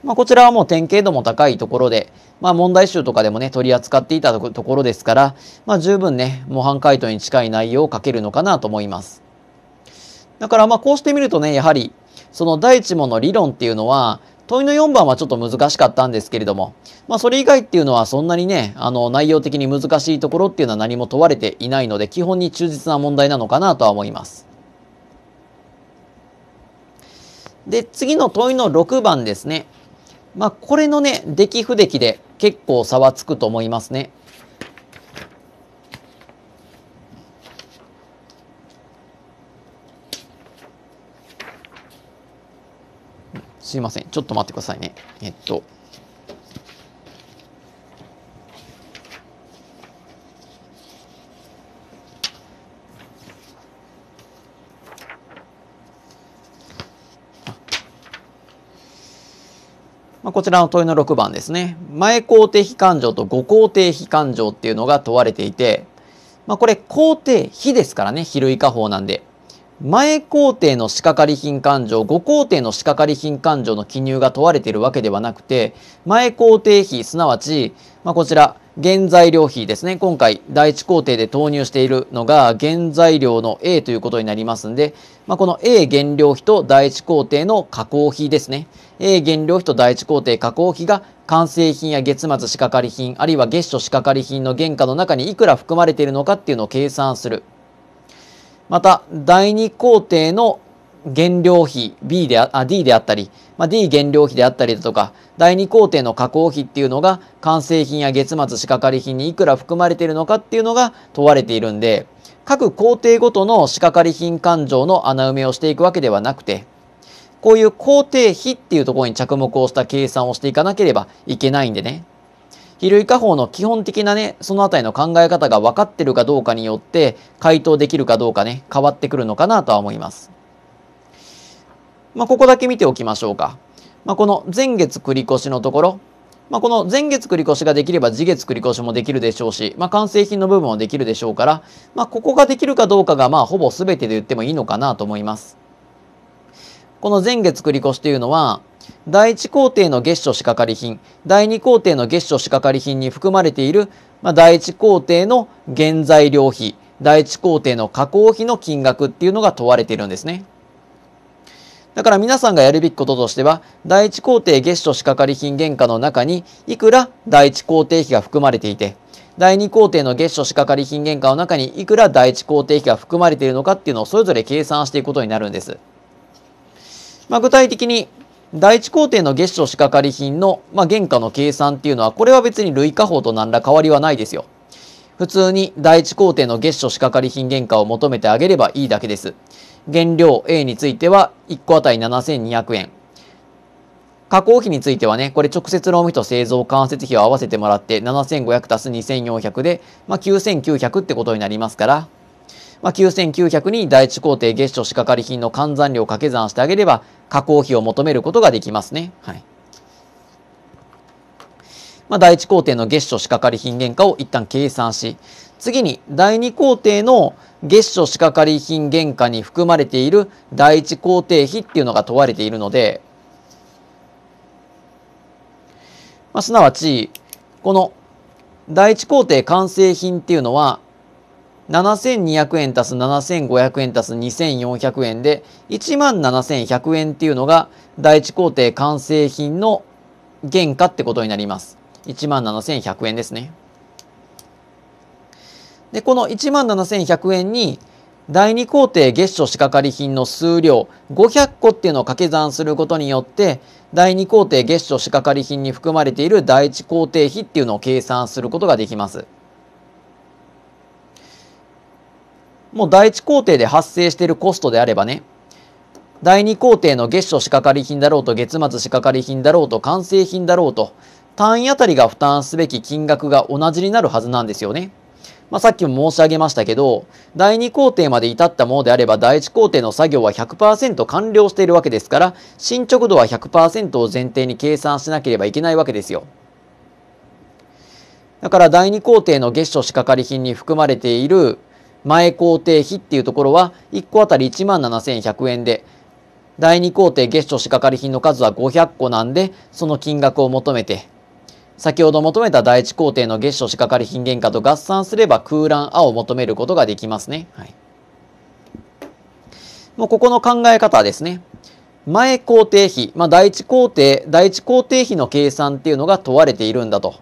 まあ、こちらはもう典型度も高いところで、まあ、問題集とかでもね、取り扱っていたところですから、まあ、十分ね、模範解答に近い内容を書けるのかなと思います。だから、まあ、こうしてみるとね、やはり、その第一問の理論っていうのは、問いの4番はちょっと難しかったんですけれども、まあ、それ以外っていうのはそんなにね、あの、内容的に難しいところっていうのは何も問われていないので、基本に忠実な問題なのかなとは思います。で、次の問いの6番ですね。まあ、これのね、出来不出来で結構差はつくと思いますね。すいません。ちょっと待ってくださいね。えっと。まあ、こちらの問いの6番ですね。前肯定非感情と後肯定非感情っていうのが問われていて、まあ、これ肯定非ですからね、比類化法なんで。前肯定の仕掛かり品勘定、後肯定の仕掛かり品勘定の記入が問われているわけではなくて、前肯定比、すなわち、まあ、こちら、原材料費ですね。今回、第1工程で投入しているのが、原材料の A ということになりますんで、まあ、この A 原料費と第1工程の加工費ですね。A 原料費と第1工程加工費が、完成品や月末仕掛かり品、あるいは月初仕掛かり品の原価の中にいくら含まれているのかっていうのを計算する。また、第2工程の原料費 B であ D であったり、まあ、D 原料費であったりだとか第2工程の加工費っていうのが完成品や月末仕掛かり品にいくら含まれているのかっていうのが問われているんで各工程ごとの仕掛かり品勘定の穴埋めをしていくわけではなくてこういう工程費っていうところに着目をした計算をしていかなければいけないんでね比類加法の基本的なね、そのあたりの考え方が分かってるかどうかによって、回答できるかどうかね、変わってくるのかなとは思います。まあ、ここだけ見ておきましょうか。まあ、この前月繰越のところ、まあ、この前月繰越ができれば次月繰越もできるでしょうし、まあ、完成品の部分もできるでしょうから、まあ、ここができるかどうかがまあほぼ全てで言ってもいいのかなと思います。この前月繰越というのは、第1工程の月初仕掛かり品、第2工程の月初仕掛かり品に含まれている、まあ、第1工程の原材料費、第1工程の加工費の金額っていうのが問われているんですね。だから皆さんがやるべきこととしては、第一工程月初仕掛かり品原価の中に、いくら第一工程費が含まれていて、第2工程の月初仕掛かり品原価の中にいくら第1工程費が含まれているのかっていうのをそれぞれ計算していくことになるんです。まあ、具体的に第1工程の月初仕掛かり品の、まあ、原価の計算っていうのはこれは別に類化法と何ら変わりはないですよ。普通に第1工程の月初仕掛かり品原価を求めてあげればいいだけです。原料 A については1個あたり7200円。加工費についてはね、これ直接労務費と製造間接費を合わせてもらって7500足す2400で、まあ、9900ってことになりますから、まあ、9900に第一工程月初仕掛かり品の換算量を掛け算してあげれば、加工費を求めることができますね。はい。まあ、第1工程の月初仕掛かり品原価を一旦計算し、次に第2工程の月初仕掛かり品原価に含まれている第1工程費っていうのが問われているので、まあ、すなわち、この第1工程完成品っていうのは、7200円足す7500円足す2400円で17100円っていうのが第1工程完成品の原価ってことになります。17,100円ですね。で、この17,100円に、第2工程月初仕掛かり品の数量500個っていうのを掛け算することによって第2工程月初仕掛かり品に含まれている第1工程費っていうのを計算することができます。もう第1工程で発生しているコストであればね第2工程の月初仕掛かり品だろうと月末仕掛かり品だろうと完成品だろうと単位あたりが負担すべき金額が同じになるはずなんですよね。まあ、さっきも申し上げましたけど、第2工程まで至ったものであれば、第1工程の作業は100%完了しているわけですから、進捗度は100%を前提に計算しなければいけないわけですよ。だから第2工程の月初仕掛かり品に含まれている前工程費っていうところは1個あたり17,100円で、第2工程月初仕掛かり品の数は500個なんで、その金額を求めて、先ほど求めた第一工程の月初仕掛かり品原価と合算すれば空欄あを求めることができますね。はい、もうここの考え方ですね。前工程比、まあ、第一工程、第一工程比の計算っていうのが問われているんだと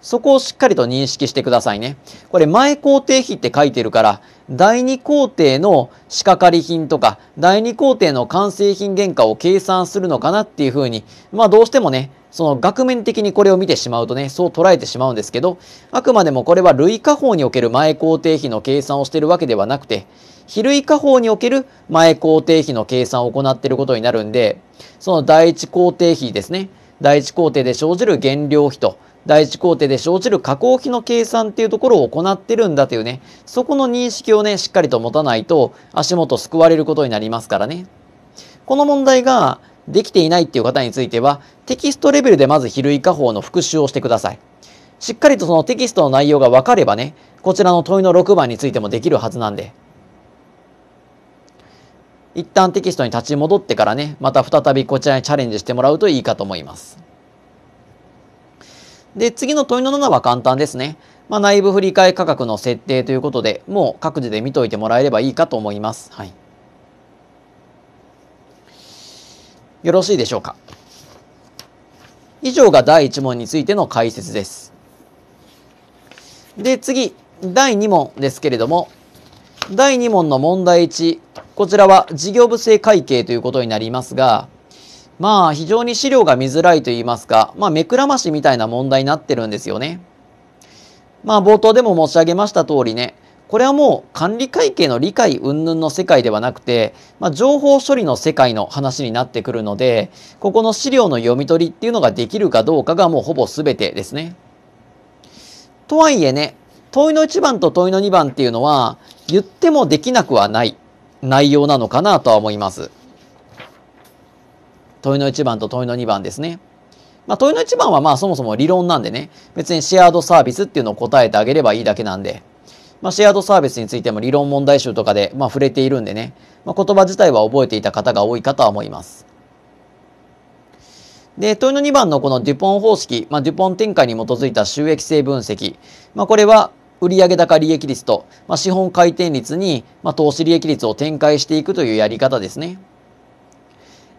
そこをしっかりと認識してくださいね。これ前工程費って書いてるから、第二工程の仕掛かり品とか、第二工程の完成品原価を計算するのかなっていうふうに、まあどうしてもね、その額面的にこれを見てしまうとね、そう捉えてしまうんですけど、あくまでもこれは類化法における前工程費の計算をしているわけではなくて、比類化法における前工程費の計算を行っていることになるんで、その第一工程費ですね、第一工程で生じる原料費と、第一工程で生じる加工費の計算っていうところを行ってるんだというね、そこの認識をね、しっかりと持たないと足元救われることになりますからね。この問題ができていないっていう方については、テキストレベルでまず比類加法の復習をしてください。しっかりとそのテキストの内容が分かればね、こちらの問いの6番についてもできるはずなんで。一旦テキストに立ち戻ってからね、また再びこちらにチャレンジしてもらうといいかと思います。で、次の問いの7は簡単ですね。まあ、内部振替価格の設定ということで、もう各自で見といてもらえればいいかと思います。はい。よろしいでしょうか。以上が第1問についての解説です。で、次、第2問ですけれども、第2問の問題1、こちらは事業部制会計ということになりますが、まあ非常に資料が見づらいと言いますか、まあ目くらましみたいな問題になってるんですよね。まあ冒頭でも申し上げました通りね、これはもう管理会計の理解云々の世界ではなくて、まあ、情報処理の世界の話になってくるので、ここの資料の読み取りっていうのができるかどうかがもうほぼ全てですね。とはいえね、問いの1番と問いの2番っていうのは、言ってもできなくはない内容なのかなとは思います。問いの1番と問いの2番ですね。まあ、問いの1番はまあそもそも理論なんでね、別にシェアードサービスっていうのを答えてあげればいいだけなんで、まあ、シェアードサービスについても理論問題集とかでまあ触れているんでね、まあ、言葉自体は覚えていた方が多いかとは思います。で、問いの2番のこのデュポン方式、まあ、デュポン展開に基づいた収益性分析、まあ、これは売上高利益率と、まあ、資本回転率に、まあ、投資利益率を展開していくというやり方ですね。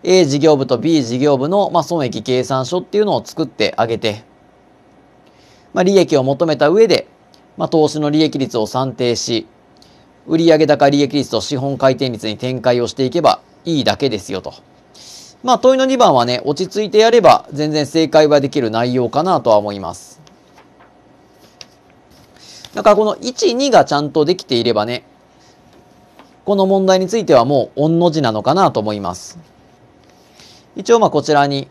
A 事業部と B 事業部の、まあ、損益計算書っていうのを作ってあげて、まあ、利益を求めた上で、まあ、投資の利益率を算定し、売上高利益率と資本回転率に展開をしていけばいいだけですよと。まあ問いの2番はね、落ち着いてやれば全然正解はできる内容かなとは思います。だからこの1、2がちゃんとできていればね、この問題についてはもう御の字なのかなと思います。一応まあこちらに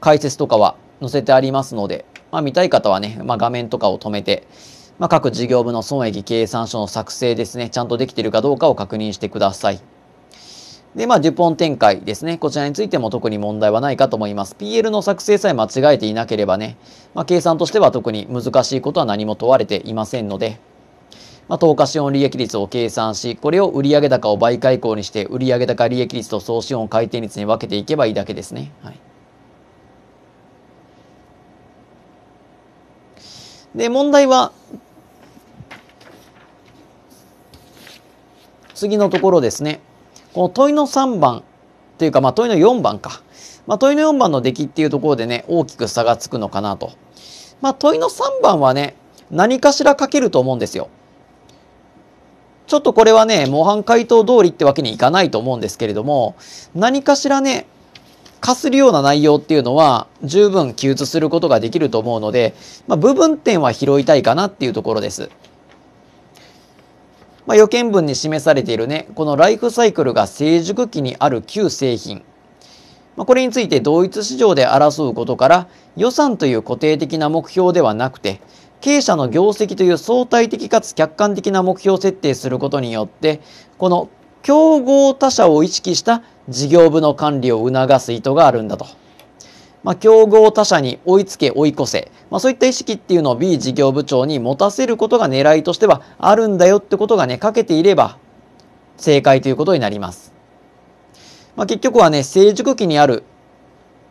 解説とかは載せてありますので、まあ、見たい方はね、まあ、画面とかを止めて、まあ、各事業部の損益計算書の作成ですね、ちゃんとできているかどうかを確認してください。で、まあ、デュポン展開ですね。こちらについても特に問題はないかと思います。PL の作成さえ間違えていなければね、まあ、計算としては特に難しいことは何も問われていませんので、まあ、投下資本利益率を計算し、これを売上高を倍開口にして、売上高利益率と総資本回転率に分けていけばいいだけですね。はいで、問題は、次のところですね。この問いの3番というか、まあ、問いの4番か。まあ、問いの4番の出来っていうところでね、大きく差がつくのかなと。まあ、問いの3番はね、何かしら書けると思うんですよ。ちょっとこれはね、模範解答通りってわけにいかないと思うんですけれども、何かしらね、かするような内容っていうのは十分記述することができると思うので、まあ、部分点は拾いたいかなっていうところです。まあ、予見文に示されているね、このライフサイクルが成熟期にある旧製品。まあ、これについて同一市場で争うことから予算という固定的な目標ではなくて、経営者の業績という相対的かつ客観的な目標設定することによってこの競合他社を意識した事業部の管理を促す意図があるんだと。まあ、競合他社に追いつけ追い越せ、まあ、そういった意識っていうのを B 事業部長に持たせることが狙いとしてはあるんだよってことがねかけていれば正解ということになります。まあ、結局はね成熟期にある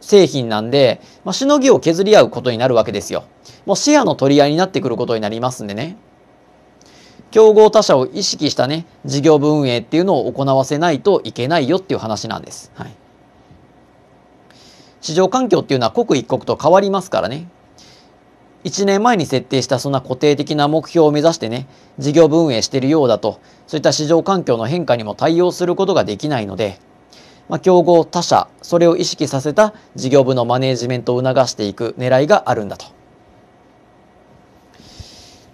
製品なんで、まあ、しのぎを削り合うことになるわけですよ。もうシェアの取り合いになってくることになりますんでね。競合他社を意識したね、事業部運営っていうのを行わせないといけないよっていう話なんです。はい。市場環境っていうのは刻一刻と変わりますからね。1年前に設定したそんな固定的な目標を目指してね、事業部運営しているようだと、そういった市場環境の変化にも対応することができないので、まあ、競合他社それを意識させた事業部のマネジメントを促していく狙いがあるんだと。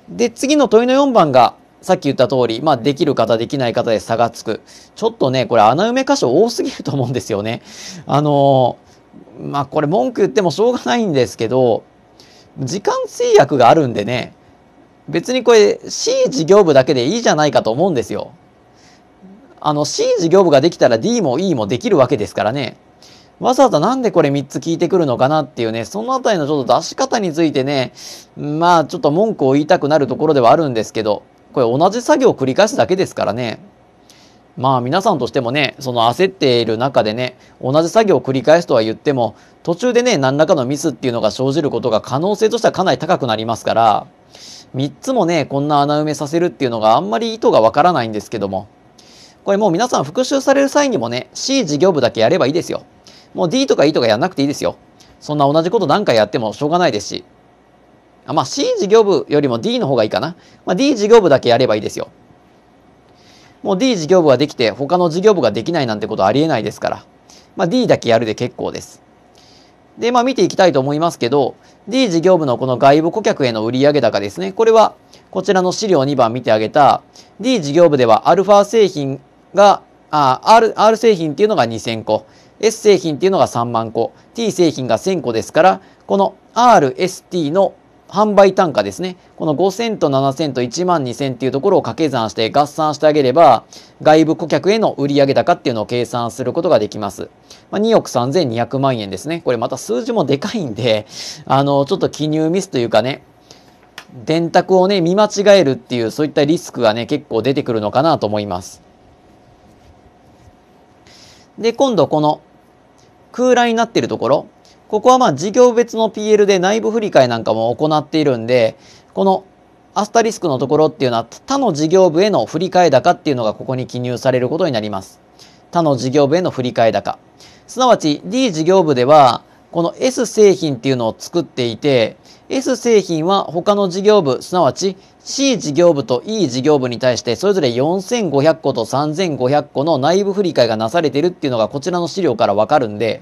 で次の問いの4番がさっき言った通り、まあ、できる方、できない方で差がつく。ちょっとね、これ穴埋め箇所多すぎると思うんですよね。あのー、まあ、これ文句言ってもしょうがないんですけど、時間制約があるんでね、別にこれ C 事業部だけでいいじゃないかと思うんですよ。あの C 事業部ができたら D も E もできるわけですからね。わざわざなんでこれ3つ聞いてくるのかなっていうね、そのあたりのちょっと出し方についてね、まあちょっと文句を言いたくなるところではあるんですけど、これ同じ作業を繰り返すだけですからね。まあ皆さんとしてもね、その焦っている中でね、同じ作業を繰り返すとは言っても、途中でね、何らかのミスっていうのが生じることが可能性としてはかなり高くなりますから、3つもね、こんな穴埋めさせるっていうのがあんまり意図がわからないんですけども。これもう皆さん復習される際にもね、C 事業部だけやればいいですよ。もう D とか E とかやんなくていいですよ。そんな同じこと何回やってもしょうがないですし。あまあ C 事業部よりも D の方がいいかな。まあ、D 事業部だけやればいいですよ。もう D 事業部ができて他の事業部ができないなんてことありえないですから。まあ、D だけやるで結構です。で、まあ見ていきたいと思いますけど、D 事業部のこの外部顧客への売上高ですね。これはこちらの資料2番見てあげた D 事業部ではアルファ製品が、R, R 製品っていうのが2000個、S 製品っていうのが3万個、T 製品が1000個ですから、この RST の販売単価ですね。この5000と7000と1万2000っていうところを掛け算して合算してあげれば、外部顧客への売上高っていうのを計算することができます。まあ、2億3200万円ですね。これまた数字もでかいんで、あの、ちょっと記入ミスというかね、電卓をね、見間違えるっていう、そういったリスクがね、結構出てくるのかなと思います。で、今度この空欄になっているところ、ここはまあ事業別の PL で内部振り替えなんかも行っているんで、このアスタリスクのところっていうのは他の事業部への振り替え高っていうのがここに記入されることになります。他の事業部への振り替え高。すなわち D 事業部ではこの S 製品っていうのを作っていて、S 製品は他の事業部、すなわち C 事業部と E 事業部に対してそれぞれ4500個と3500個の内部振り替えがなされてるっていうのがこちらの資料からわかるんで、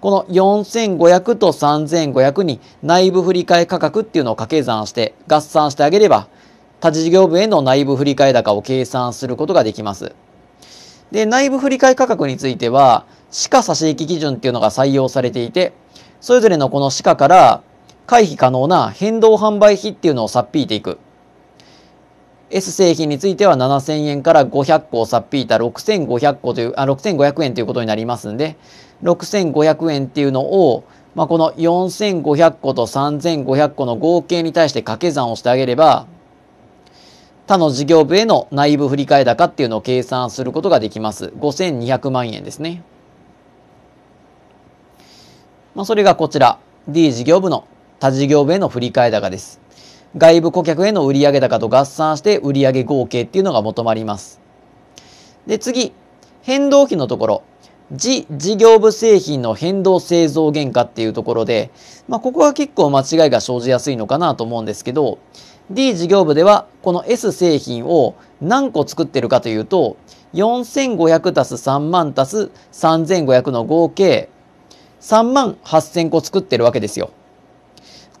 この4500と3500に内部振り替え価格っていうのを掛け算して合算してあげれば、他事業部への内部振り替え高を計算することができます。で、内部振り替え価格については、歯科差し引き基準っていうのが採用されていて、それぞれのこの歯科から回避可能な変動販売費っていうのをさっぴいていく。S 製品については7000円から500個をさっぴいた6500個という、あ、六千五百円ということになりますんで、6500円っていうのを、まあ、この4500個と3500個の合計に対して掛け算をしてあげれば、他の事業部への内部振替高っていうのを計算することができます。5200万円ですね。まあ、それがこちら、D 事業部の他事業部への振替高です。外部顧客への売上高と合算して売上合計っていうのが求まります。で、次、変動費のところ。自事業部製品の変動製造原価っていうところで、まあ、ここは結構間違いが生じやすいのかなと思うんですけど、D 事業部ではこの S 製品を何個作ってるかというと、4500す3万す3500の合計、3万8000個作ってるわけですよ。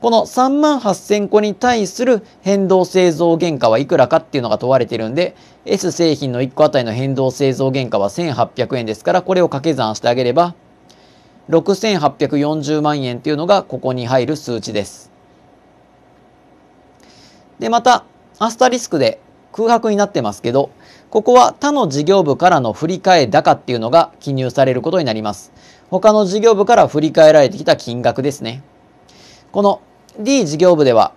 この3万8000個に対する変動製造原価はいくらかっていうのが問われてるんで、S 製品の1個あたりの変動製造原価は1800円ですから、これを掛け算してあげれば、6840万円っていうのがここに入る数値です。で、また、アスタリスクで空白になってますけど、ここは他の事業部からの振り替え高っていうのが記入されることになります。他の事業部から振り替えられてきた金額ですね。この D 事業部では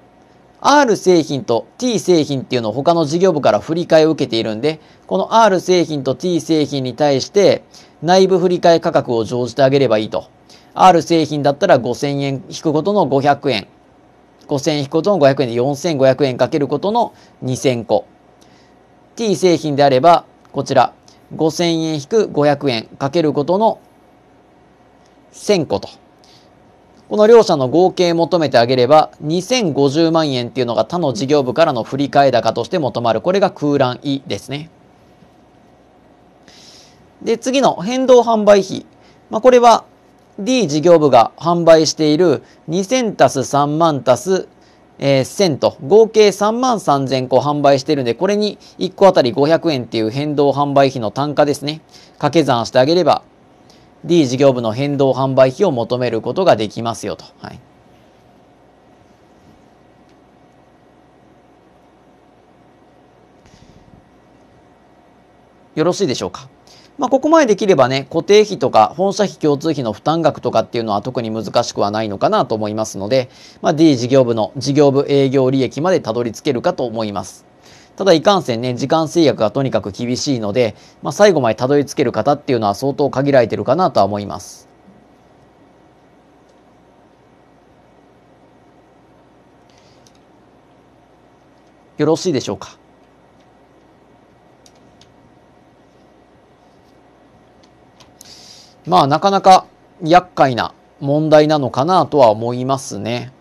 R 製品と T 製品っていうのを他の事業部から振り替えを受けているんで、この R 製品と T 製品に対して内部振り替え価格を乗じてあげればいいと。R 製品だったら5000円引くことの500円。5000円引くことの500円で4500円かけることの2000個。T 製品であれば、こちら5000円引く500円かけることの1000個と。この両者の合計求めてあげれば、2050万円っていうのが他の事業部からの振替高として求まる。これが空欄位ですね。で、次の変動販売費。まあ、これは D 事業部が販売している2000足す3万足すえ1000と合計3万3000個販売しているんでこれに1個あたり500円っていう変動販売費の単価ですね掛け算してあげれば D 事業部の変動販売費を求めることができますよと。はい、よろしいでしょうか。まあ、ここまでできればね、固定費とか本社費共通費の負担額とかっていうのは特に難しくはないのかなと思いますので、まあ、D 事業部の事業部営業利益までたどり着けるかと思います。ただいかんせんね、時間制約がとにかく厳しいので、まあ、最後までたどり着ける方っていうのは相当限られてるかなとは思います。よろしいでしょうか。まあなかなか厄介な問題なのかなとは思いますね。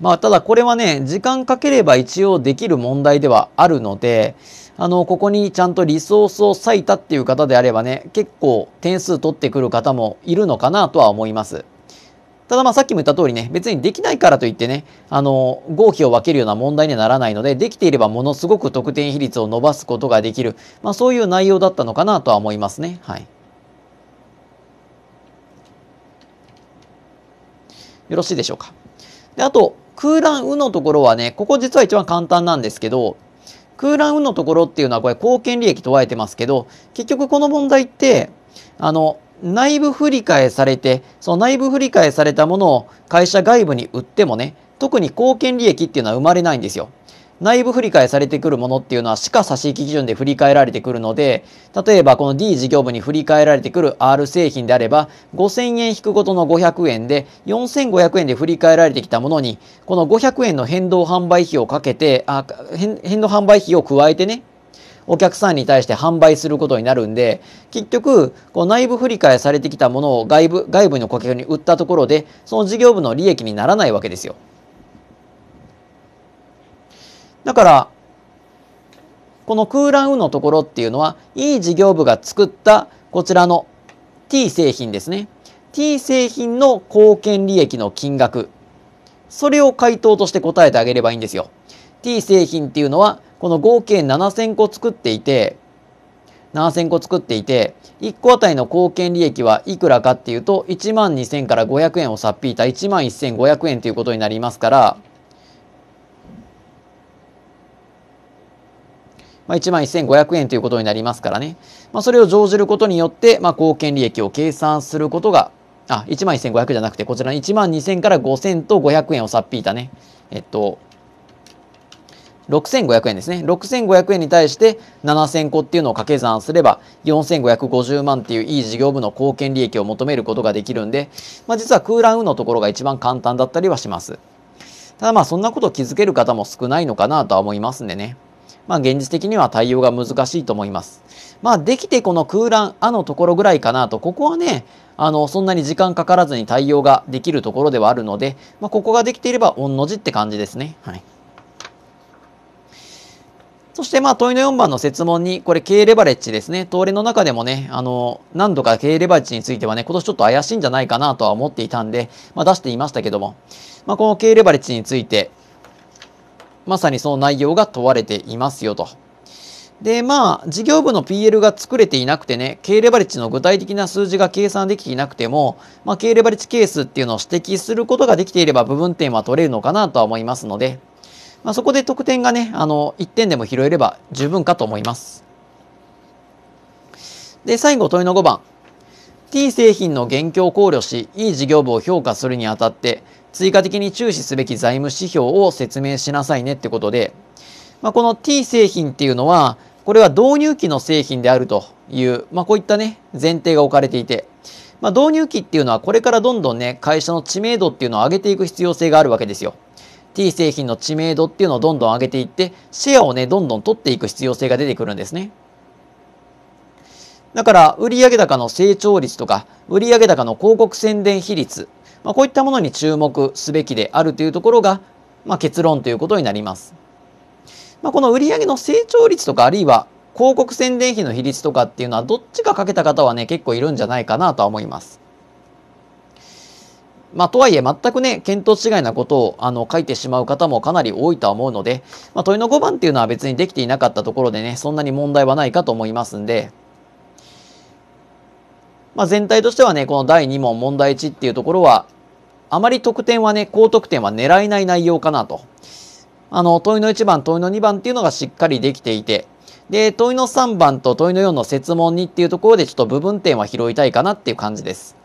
まあ、ただこれはね、時間かければ一応できる問題ではあるので、あの、ここにちゃんとリソースを割いたっていう方であればね、結構点数取ってくる方もいるのかなとは思います。ただまあさっきも言った通りね、別にできないからといってね、あの、合否を分けるような問題にはならないので、できていればものすごく得点比率を伸ばすことができる、まあそういう内容だったのかなとは思いますね。はい。よろしいでしょうか。で、あと、空欄うのところはね、ここ実は一番簡単なんですけど、空欄うのところっていうのはこれ貢献利益とわえてますけど、結局この問題って、あの、内部振り替えされて、その内部振り替えされたものを会社外部に売ってもね、特に貢献利益っていうのは生まれないんですよ。内部振り替えされてくるものっていうのは、しか差し引き基準で振り替えられてくるので、例えばこの D 事業部に振り替えられてくる R 製品であれば、5000円引くごとの500円で、4500円で振り替えられてきたものに、この500円の変動販売費をかけて、あ変動販売費を加えてね、お客さんに対して販売することになるんで、結局、こう内部振り替えされてきたものを外部、外部の顧客に売ったところで、その事業部の利益にならないわけですよ。だから、この空欄のところっていうのは、いい事業部が作ったこちらの T 製品ですね。T 製品の貢献利益の金額。それを回答として答えてあげればいいんですよ。T 製品っていうのは、この合計7000個作っていて、7000個作っていて、1個あたりの貢献利益はいくらかっていうと、1万2000から500円を差っ引いた1万1500円ということになりますから、まあ、1万1500円ということになりますからね、まあ、それを乗じることによって、まあ、貢献利益を計算することが、あ、1万1500じゃなくて、こちらの1万2000から5000と500円をさっぴいたね、えっと、6500円ですね。6500円に対して7000個っていうのを掛け算すれば4550万っていういい事業部の貢献利益を求めることができるんで、まあ、実は空欄運のところが一番簡単だったりはします。ただまあそんなこと気づける方も少ないのかなとは思いますんでね。まあ、現実的には対応が難しいと思います。まあ、できてこの空欄、あのところぐらいかなと、ここはね、あの、そんなに時間かからずに対応ができるところではあるので、まあ、ここができていれば、御の字って感じですね。はい。そしてまあ問いの4番の設問に、これ経営レバレッジですね。通りの中でもね、あの、何度か経営レバレッジについてはね、今年ちょっと怪しいんじゃないかなとは思っていたんで、まあ、出していましたけども、まあ、この経営レバレッジについて、まさにその内容が問われていますよと。で、まあ、事業部の PL が作れていなくてね、経レバレッジの具体的な数字が計算できていなくても、まあ、経レバレッジケースっていうのを指摘することができていれば部分点は取れるのかなとは思いますので、まあ、そこで得点がね、あの、1点でも拾えれば十分かと思います。で、最後問いの5番。T 製品の現況を考慮し、いい事業部を評価するにあたって、追加的に注視すべき財務指標を説明しなさいねってことで、まあ、この T 製品っていうのは、これは導入期の製品であるという、まあ、こういったね、前提が置かれていて、まあ、導入期っていうのはこれからどんどんね、会社の知名度っていうのを上げていく必要性があるわけですよ。T 製品の知名度っていうのをどんどん上げていって、シェアをね、どんどん取っていく必要性が出てくるんですね。だから、売上高の成長率とか、売上高の広告宣伝比率、まあ、こういったものに注目すべきであるというところが、まあ、結論ということになります。まあ、この売上の成長率とかあるいは広告宣伝費の比率とかっていうのはどっちかかけた方はね結構いるんじゃないかなとは思います。まあ、とはいえ全くね見当違いなことをあの書いてしまう方もかなり多いとは思うので、まあ、問いの5番っていうのは別にできていなかったところでねそんなに問題はないかと思いますんで。まあ、全体としてはね、この第2問問題1っていうところは、あまり得点はね、高得点は狙えない内容かなと。あの、問いの1番、問いの2番っていうのがしっかりできていて、で、問いの3番と問いの4の設問にっていうところでちょっと部分点は拾いたいかなっていう感じです。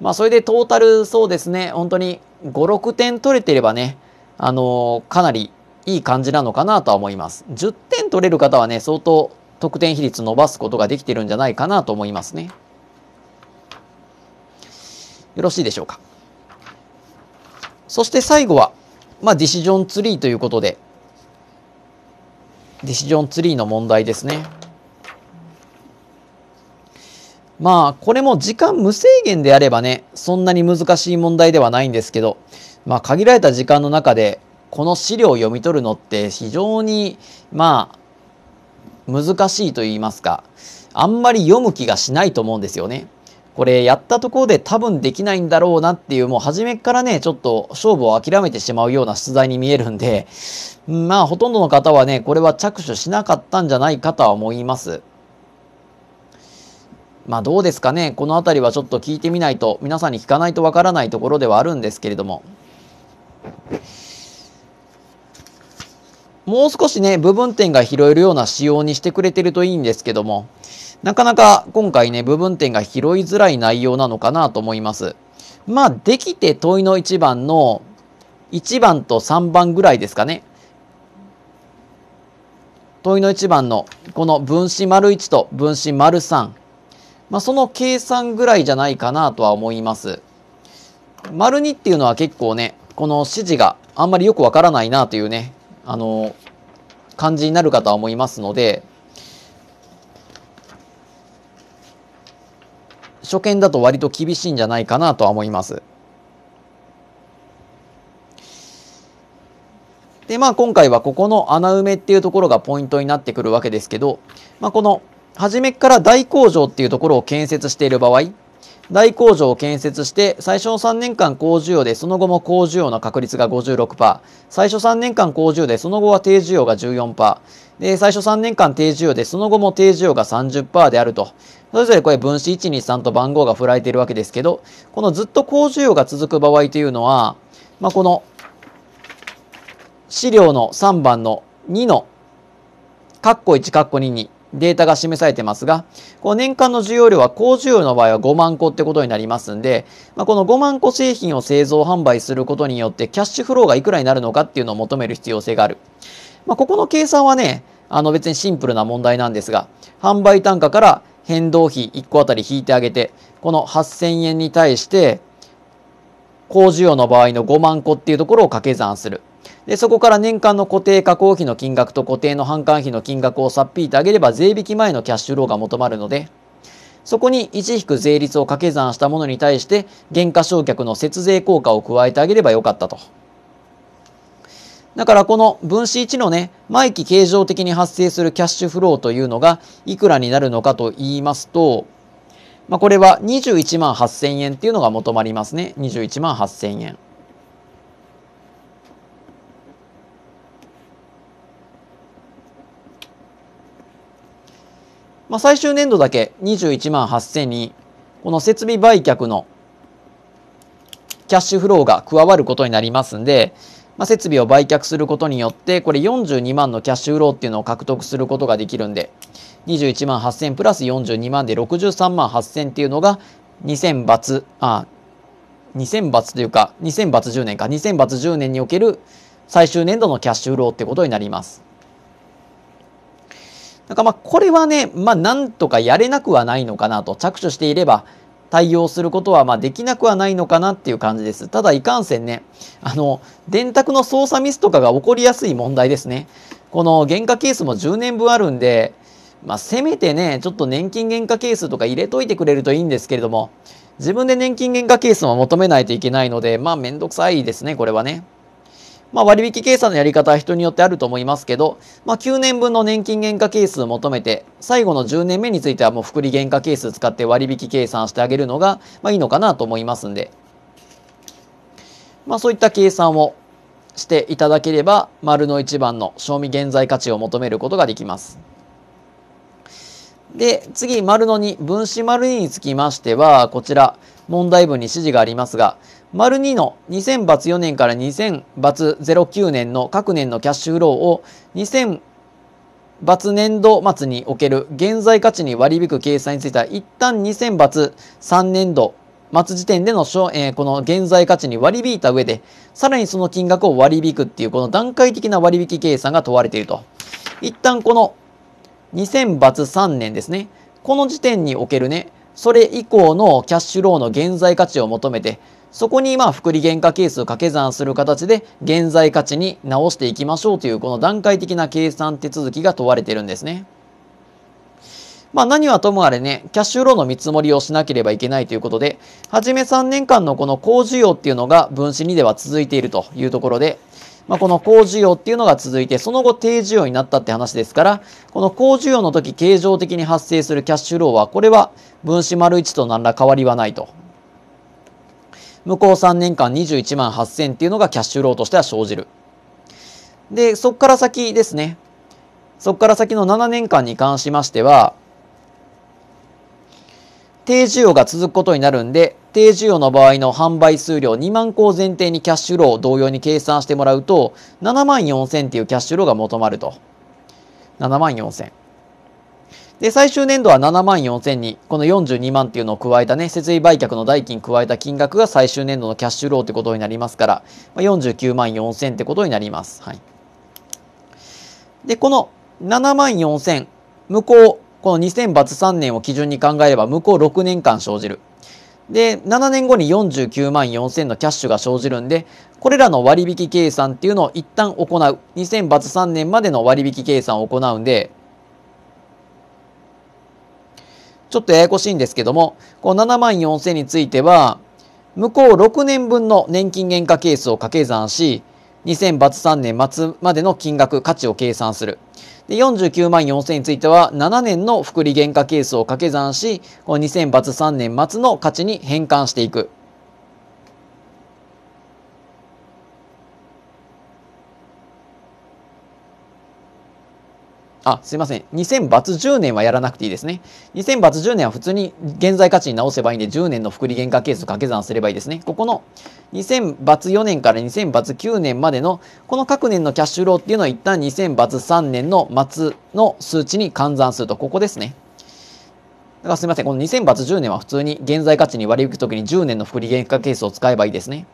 まあ、それでトータルそうですね、本当に5、6点取れてればね、あのー、かなりいい感じなのかなとは思います。10点取れる方はね、相当得点比率伸ばすことができてるんじゃないかなと思いますね。よろしいでしょうか。そして最後は、まあ、ディシジョンツリーということで、ディシジョンツリーの問題ですね。まあ、これも時間無制限であればね、そんなに難しい問題ではないんですけど、まあ、限られた時間の中で、この資料を読み取るのって非常に、まあ、難しいと言いますか、あんまり読む気がしないと思うんですよね。これやったところで多分できないんだろうなっていう、もう初めからね、ちょっと勝負を諦めてしまうような出題に見えるんで、まあほとんどの方はね、これは着手しなかったんじゃないかとは思います。まあどうですかね、この辺りはちょっと聞いてみないと、皆さんに聞かないとわからないところではあるんですけれども。もう少しね、部分点が拾えるような仕様にしてくれてるといいんですけども、なかなか今回ね、部分点が拾いづらい内容なのかなと思います。まあ、できて問いの1番の1番と3番ぐらいですかね。問いの1番のこの分子丸1と分子丸3。まあ、その計算ぐらいじゃないかなとは思います。丸2っていうのは結構ね、この指示があんまりよくわからないなというね、あの、感じになるかとは思いますので、初見だと割と厳しいんじゃないかなとは思います。でまあ今回はここの穴埋めっていうところがポイントになってくるわけですけど、まあ、この初めから大工場っていうところを建設している場合大工場を建設して最初の3年間高需要でその後も高需要の確率が56%最初3年間高需要でその後は低需要が14%で最初3年間低需要でその後も低需要が30%であるとそれぞれこれ分子123と番号が振られているわけですけど、このずっと高需要が続く場合というのは、まあ、この資料の3番の2のカッコ1カッコ2にデータが示されてますが、この年間の需要量は高需要の場合は5万個ってことになりますんで、まあ、この5万個製品を製造販売することによってキャッシュフローがいくらになるのかっていうのを求める必要性がある。まあ、ここの計算はね、あの別にシンプルな問題なんですが、販売単価から変動費1個あたり引いてあげて、この8000円に対して、高需要の場合の5万個っていうところを掛け算する。で、そこから年間の固定加工費の金額と固定の販管費の金額をさっぴいてあげれば税引き前のキャッシュローが求まるので、そこに1引く税率を掛け算したものに対して、減価償却の節税効果を加えてあげればよかったと。だからこの分子1のね、毎期形状的に発生するキャッシュフローというのがいくらになるのかと言いますと、まあ、これは21万8000円っていうのが求まりますね。21万8000円。まあ、最終年度だけ21万8000にこの設備売却のキャッシュフローが加わることになりますんで、まあ、設備を売却することによって、これ42万のキャッシュフローっていうのを獲得することができるんで、21万8000プラス42万で63万8000っていうのが、2000バツ、あ、2000バツというか、2000バツ10年か、2000バツ10年における最終年度のキャッシュフローってことになります。なんかまあこれはね、まあなんとかやれなくはないのかなと着手していれば対応することはまできなくはないのかなっていう感じです。ただいかんせんね、あの、電卓の操作ミスとかが起こりやすい問題ですね。この原価ケースも10年分あるんで、まあ、せめてね、ちょっと年金原価係数とか入れといてくれるといいんですけれども、自分で年金原価係数も求めないといけないので、まあ、めんどくさいですね、これはね。まあ、割引計算のやり方は人によってあると思いますけど、まあ、9年分の年金減価係数を求めて、最後の10年目についてはもう福利減価係数使って割引計算してあげるのが、まあ、いいのかなと思いますんで、まあ、そういった計算をしていただければ、丸の1番の賞味現在価値を求めることができます。で、次、丸の2、分子丸2につきましては、こちら、問題文に指示がありますが、丸2の2000罰4年から2000罰09年の各年のキャッシュフローを2000罰年度末における現在価値に割り引く計算については一旦2000罰3年度末時点での、えー、この現在価値に割り引いた上でさらにその金額を割り引くっていうこの段階的な割引計算が問われていると一旦この2000罰3年ですねこの時点におけるねそれ以降のキャッシュローの現在価値を求めてそこにまあ複利減価係数を掛け算する形で現在価値に直していきましょうというこの段階的な計算手続きが問われてるんですね。まあ何はともあれね、キャッシュローの見積もりをしなければいけないということで、はじめ3年間のこの高需要っていうのが分子2では続いているというところで、まあ、この高需要っていうのが続いて、その後低需要になったって話ですから、この高需要の時、形状的に発生するキャッシュローは、これは分子丸1と何ら変わりはないと向こう3年間21万8000っていうのがキャッシュローとしては生じる。で、そこから先ですね。そこから先の7年間に関しましては、低需要が続くことになるんで、低需要の場合の販売数量2万個を前提にキャッシュローを同様に計算してもらうと、7万4000っていうキャッシュローが求まると。7万4000。で、最終年度は7万4000に、この42万っていうのを加えたね、設備売却の代金加えた金額が最終年度のキャッシュローってことになりますから、ま49万4000ってことになります。はい。で、この7万4000、向こう、この2000罰3年を基準に考えれば、向こう6年間生じる。で、7年後に49万4000のキャッシュが生じるんで、これらの割引計算っていうのを一旦行う。2000罰3年までの割引計算を行うんで、ちょっとややこしいんですけども、この7万4000については、向こう6年分の年金減価係数を掛け算し、2003 0年末までの金額、価値を計算する。で49万4000については、7年の福利減価係数を掛け算し、この2003年末の価値に変換していく。あ、すいません。2000バツ10年はやらなくていいですね。2000バツ10年は普通に現在価値に直せばいいんで、10年の複利原価係数掛け算すればいいですね。ここの2000バツ4年から2000バツ9年までの、この各年のキャッシュローっていうのは一旦2000バツ3年の末の数値に換算すると、ここですね。だからすいません。この2000バツ10年は普通に現在価値に割り引くときに10年の複利原価係数を使えばいいですね。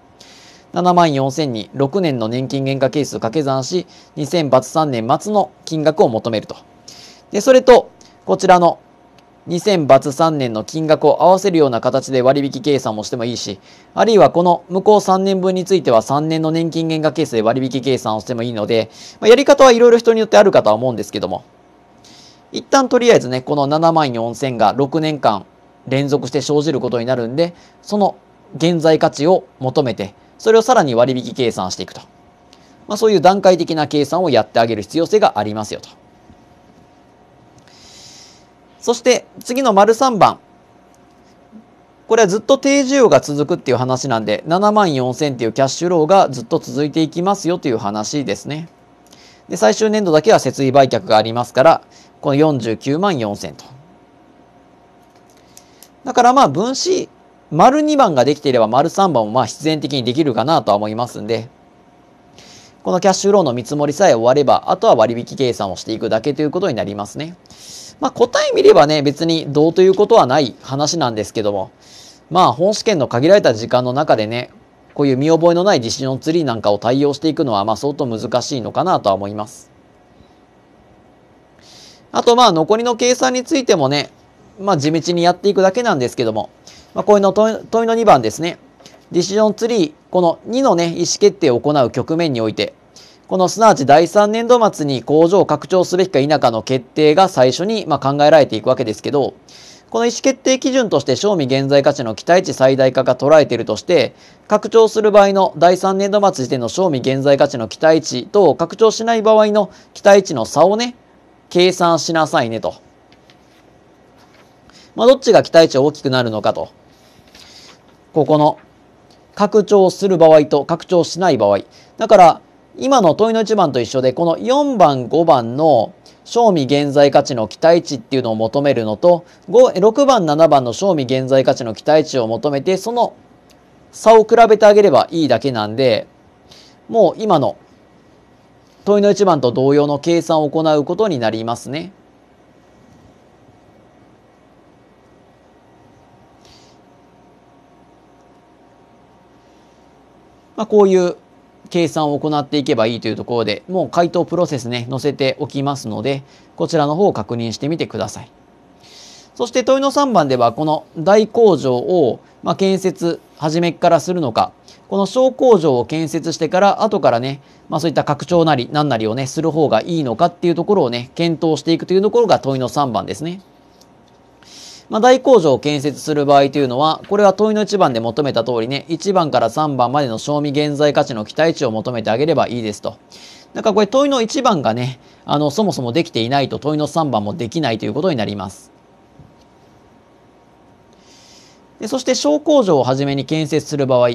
7万4000に6年の年金減価係数掛け算し、2003年末の金額を求めると。で、それと、こちらの2003年の金額を合わせるような形で割引計算もしてもいいし、あるいはこの向こう3年分については3年の年金減価係数で割引計算をしてもいいので、まあ、やり方はいろいろ人によってあるかとは思うんですけども、一旦とりあえずね、この7万4000が6年間連続して生じることになるんで、その現在価値を求めて、それをさらに割引計算していくと。まあ、そういう段階的な計算をやってあげる必要性がありますよと。そして次の丸3番。これはずっと低需要が続くっていう話なんで、7万4000っていうキャッシュローがずっと続いていきますよという話ですね。で、最終年度だけは設備売却がありますから、この49万4000と。だからまあ分子丸2番ができていれば丸3番もまあ必然的にできるかなとは思いますんで、このキャッシュフローの見積もりさえ終われば、あとは割引計算をしていくだけということになりますね。まあ答え見ればね、別にどうということはない話なんですけども、まあ本試験の限られた時間の中でね、こういう見覚えのないディシジョンツリーなんかを対応していくのは、まあ相当難しいのかなとは思います。あとまあ残りの計算についてもね、まあ地道にやっていくだけなんですけども、まあ、こういうの問いの2番ですね。ディシジョンツリー、この2のね、意思決定を行う局面において、このすなわち第3年度末に工場を拡張すべきか否かの決定が最初にま考えられていくわけですけど、この意思決定基準として賞味現在価値の期待値最大化が捉えているとして、拡張する場合の第3年度末時点の賞味現在価値の期待値と拡張しない場合の期待値の差をね、計算しなさいねと。まあ、どっちが期待値大きくなるのかと。ここの拡張する場合と拡張しない場合。だから、今の問いの1番と一緒で、この4番、5番の賞味現在価値の期待値っていうのを求めるのと、5 6番、7番の賞味現在価値の期待値を求めて、その差を比べてあげればいいだけなんで、もう今の問いの1番と同様の計算を行うことになりますね。まあ、こういう計算を行っていけばいいというところでもう回答プロセスね載せておきますのでこちらの方を確認してみてくださいそして問いの3番ではこの大工場を、ま建設初めからするのかこの小工場を建設してから後からね、まあ、そういった拡張なり何なりをねする方がいいのかっていうところをね検討していくというところが問いの3番ですね。まあ、大工場を建設する場合というのは、これは問いの1番で求めた通りね、1番から3番までの賞味現在価値の期待値を求めてあげればいいですと。だからこれ問いの1番がね、あの、そもそもできていないと問いの3番もできないということになります。でそして小工場をはじめに建設する場合、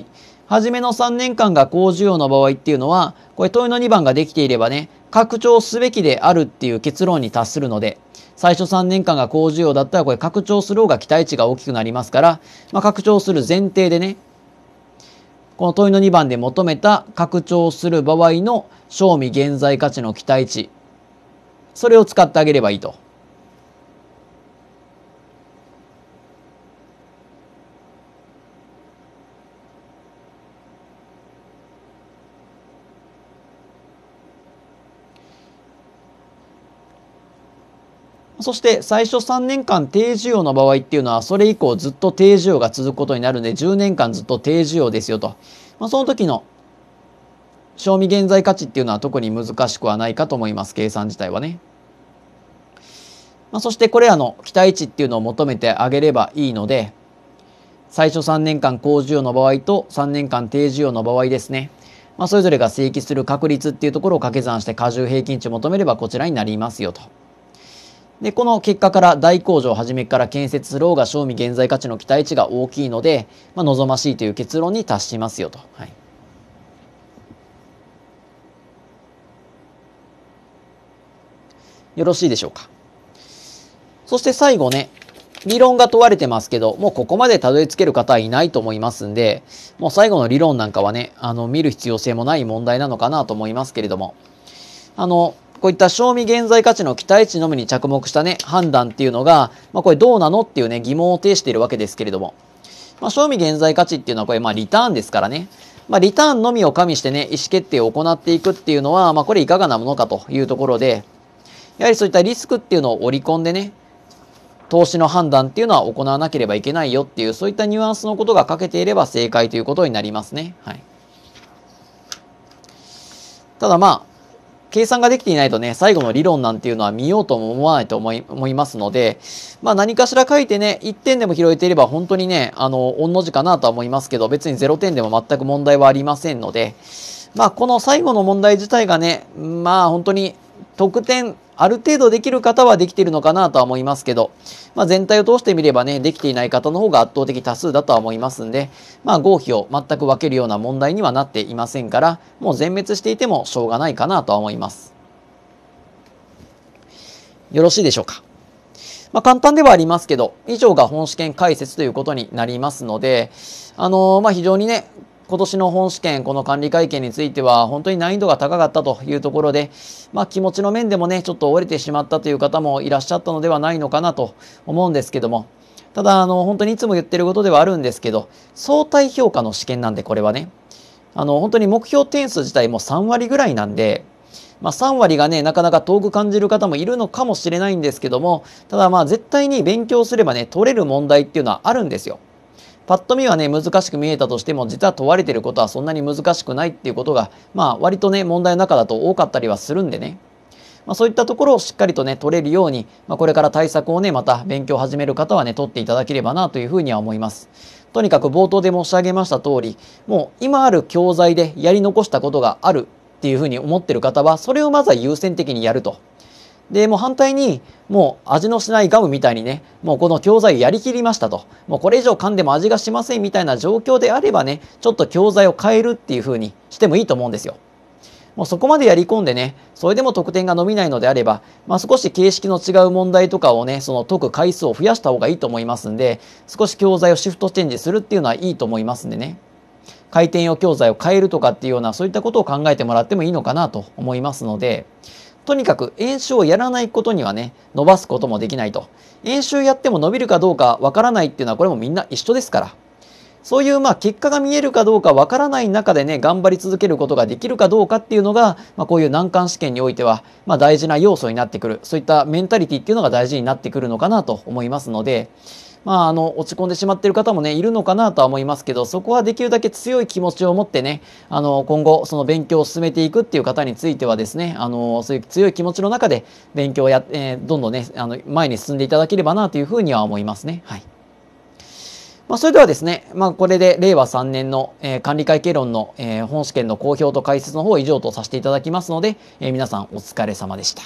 初めの3年間が高需要の場合っていうのは、これ問いの2番ができていればね、拡張すべきであるっていう結論に達するので、最初3年間が高需要だったらこれ拡張する方が期待値が大きくなりますから、まあ、拡張する前提でね、この問いの2番で求めた拡張する場合の賞味現在価値の期待値、それを使ってあげればいいと。そして最初3年間低需要の場合っていうのはそれ以降ずっと低需要が続くことになるので10年間ずっと低需要ですよと、まあ、その時の賞味現在価値っていうのは特に難しくはないかと思います計算自体はね。まあ、そしてこれらの期待値っていうのを求めてあげればいいので最初3年間高需要の場合と3年間低需要の場合ですね、まあ、それぞれが正規する確率っていうところを掛け算して過重平均値を求めればこちらになりますよと。で、この結果から大工場をじめから建設する方が賞味現在価値の期待値が大きいので、まあ、望ましいという結論に達しますよと。はい。よろしいでしょうか。そして最後ね、理論が問われてますけど、もうここまでたどり着ける方はいないと思いますんで、もう最後の理論なんかはね、あの、見る必要性もない問題なのかなと思いますけれども、あの、こういった賞味現在価値の期待値のみに着目したね、判断っていうのが、まあ、これどうなのっていうね、疑問を呈しているわけですけれども、まあ、賞味現在価値っていうのはこれ、まあ、リターンですからね、まあ、リターンのみを加味してね、意思決定を行っていくっていうのは、まあ、これいかがなものかというところで、やはりそういったリスクっていうのを織り込んでね、投資の判断っていうのは行わなければいけないよっていう、そういったニュアンスのことが書けていれば正解ということになりますね。はい。ただまあ、計算ができていないとね、最後の理論なんていうのは見ようとも思わないと思い思いますので、まあ何かしら書いてね、1点でも拾えていれば本当にね、あの、御の字かなとは思いますけど、別に0点でも全く問題はありませんので、まあこの最後の問題自体がね、まあ本当に得点ある程度できる方はできているのかなとは思いますけど、まあ、全体を通してみればね、できていない方の方が圧倒的多数だとは思いますんで、まあ、合否を全く分けるような問題にはなっていませんから、もう全滅していてもしょうがないかなとは思います。よろしいでしょうか。まあ、簡単ではありますけど、以上が本試験解説ということになりますので、あのー、まあ、非常にね、今年の本試験、この管理会見については、本当に難易度が高かったというところで、まあ、気持ちの面でもね、ちょっと折れてしまったという方もいらっしゃったのではないのかなと思うんですけども、ただ、あの、本当にいつも言ってることではあるんですけど、相対評価の試験なんで、これはね、あの、本当に目標点数自体も3割ぐらいなんで、まあ、3割がね、なかなか遠く感じる方もいるのかもしれないんですけども、ただまあ絶対に勉強すればね、取れる問題っていうのはあるんですよ。パッと見はね難しく見えたとしても実は問われてることはそんなに難しくないっていうことがまあ割とね問題の中だと多かったりはするんでね、まあ、そういったところをしっかりとね取れるように、まあ、これから対策をねまた勉強を始める方はね取っていただければなというふうには思います。とにかく冒頭で申し上げました通りもう今ある教材でやり残したことがあるっていうふうに思ってる方はそれをまずは優先的にやると。で、もう反対に、もう味のしないガムみたいにね、もうこの教材やりきりましたと。もうこれ以上噛んでも味がしませんみたいな状況であればね、ちょっと教材を変えるっていう風にしてもいいと思うんですよ。もうそこまでやり込んでね、それでも得点が伸びないのであれば、まあ、少し形式の違う問題とかをね、その解く回数を増やした方がいいと思いますんで、少し教材をシフトチェンジするっていうのはいいと思いますんでね。回転用教材を変えるとかっていうような、そういったことを考えてもらってもいいのかなと思いますので、とにかく演習をやらないことにはね、伸ばすこともできないと。演習やっても伸びるかどうかわからないっていうのはこれもみんな一緒ですから。そういうまあ結果が見えるかどうかわからない中でね、頑張り続けることができるかどうかっていうのが、まあ、こういう難関試験においては、まあ、大事な要素になってくる。そういったメンタリティっていうのが大事になってくるのかなと思いますので、まあ、あの落ち込んでしまっている方もねいるのかなとは思いますけどそこはできるだけ強い気持ちを持ってねあの今後その勉強を進めていくっていう方についてはですねあのそういう強い気持ちの中で勉強をや、えー、どんどんねあの前に進んでいただければなというふうには思いますね。はいまあ、それではですね、まあ、これで令和3年の、えー、管理会計論の、えー、本試験の公表と解説の方以上とさせていただきますので、え皆さんお疲れ様でした。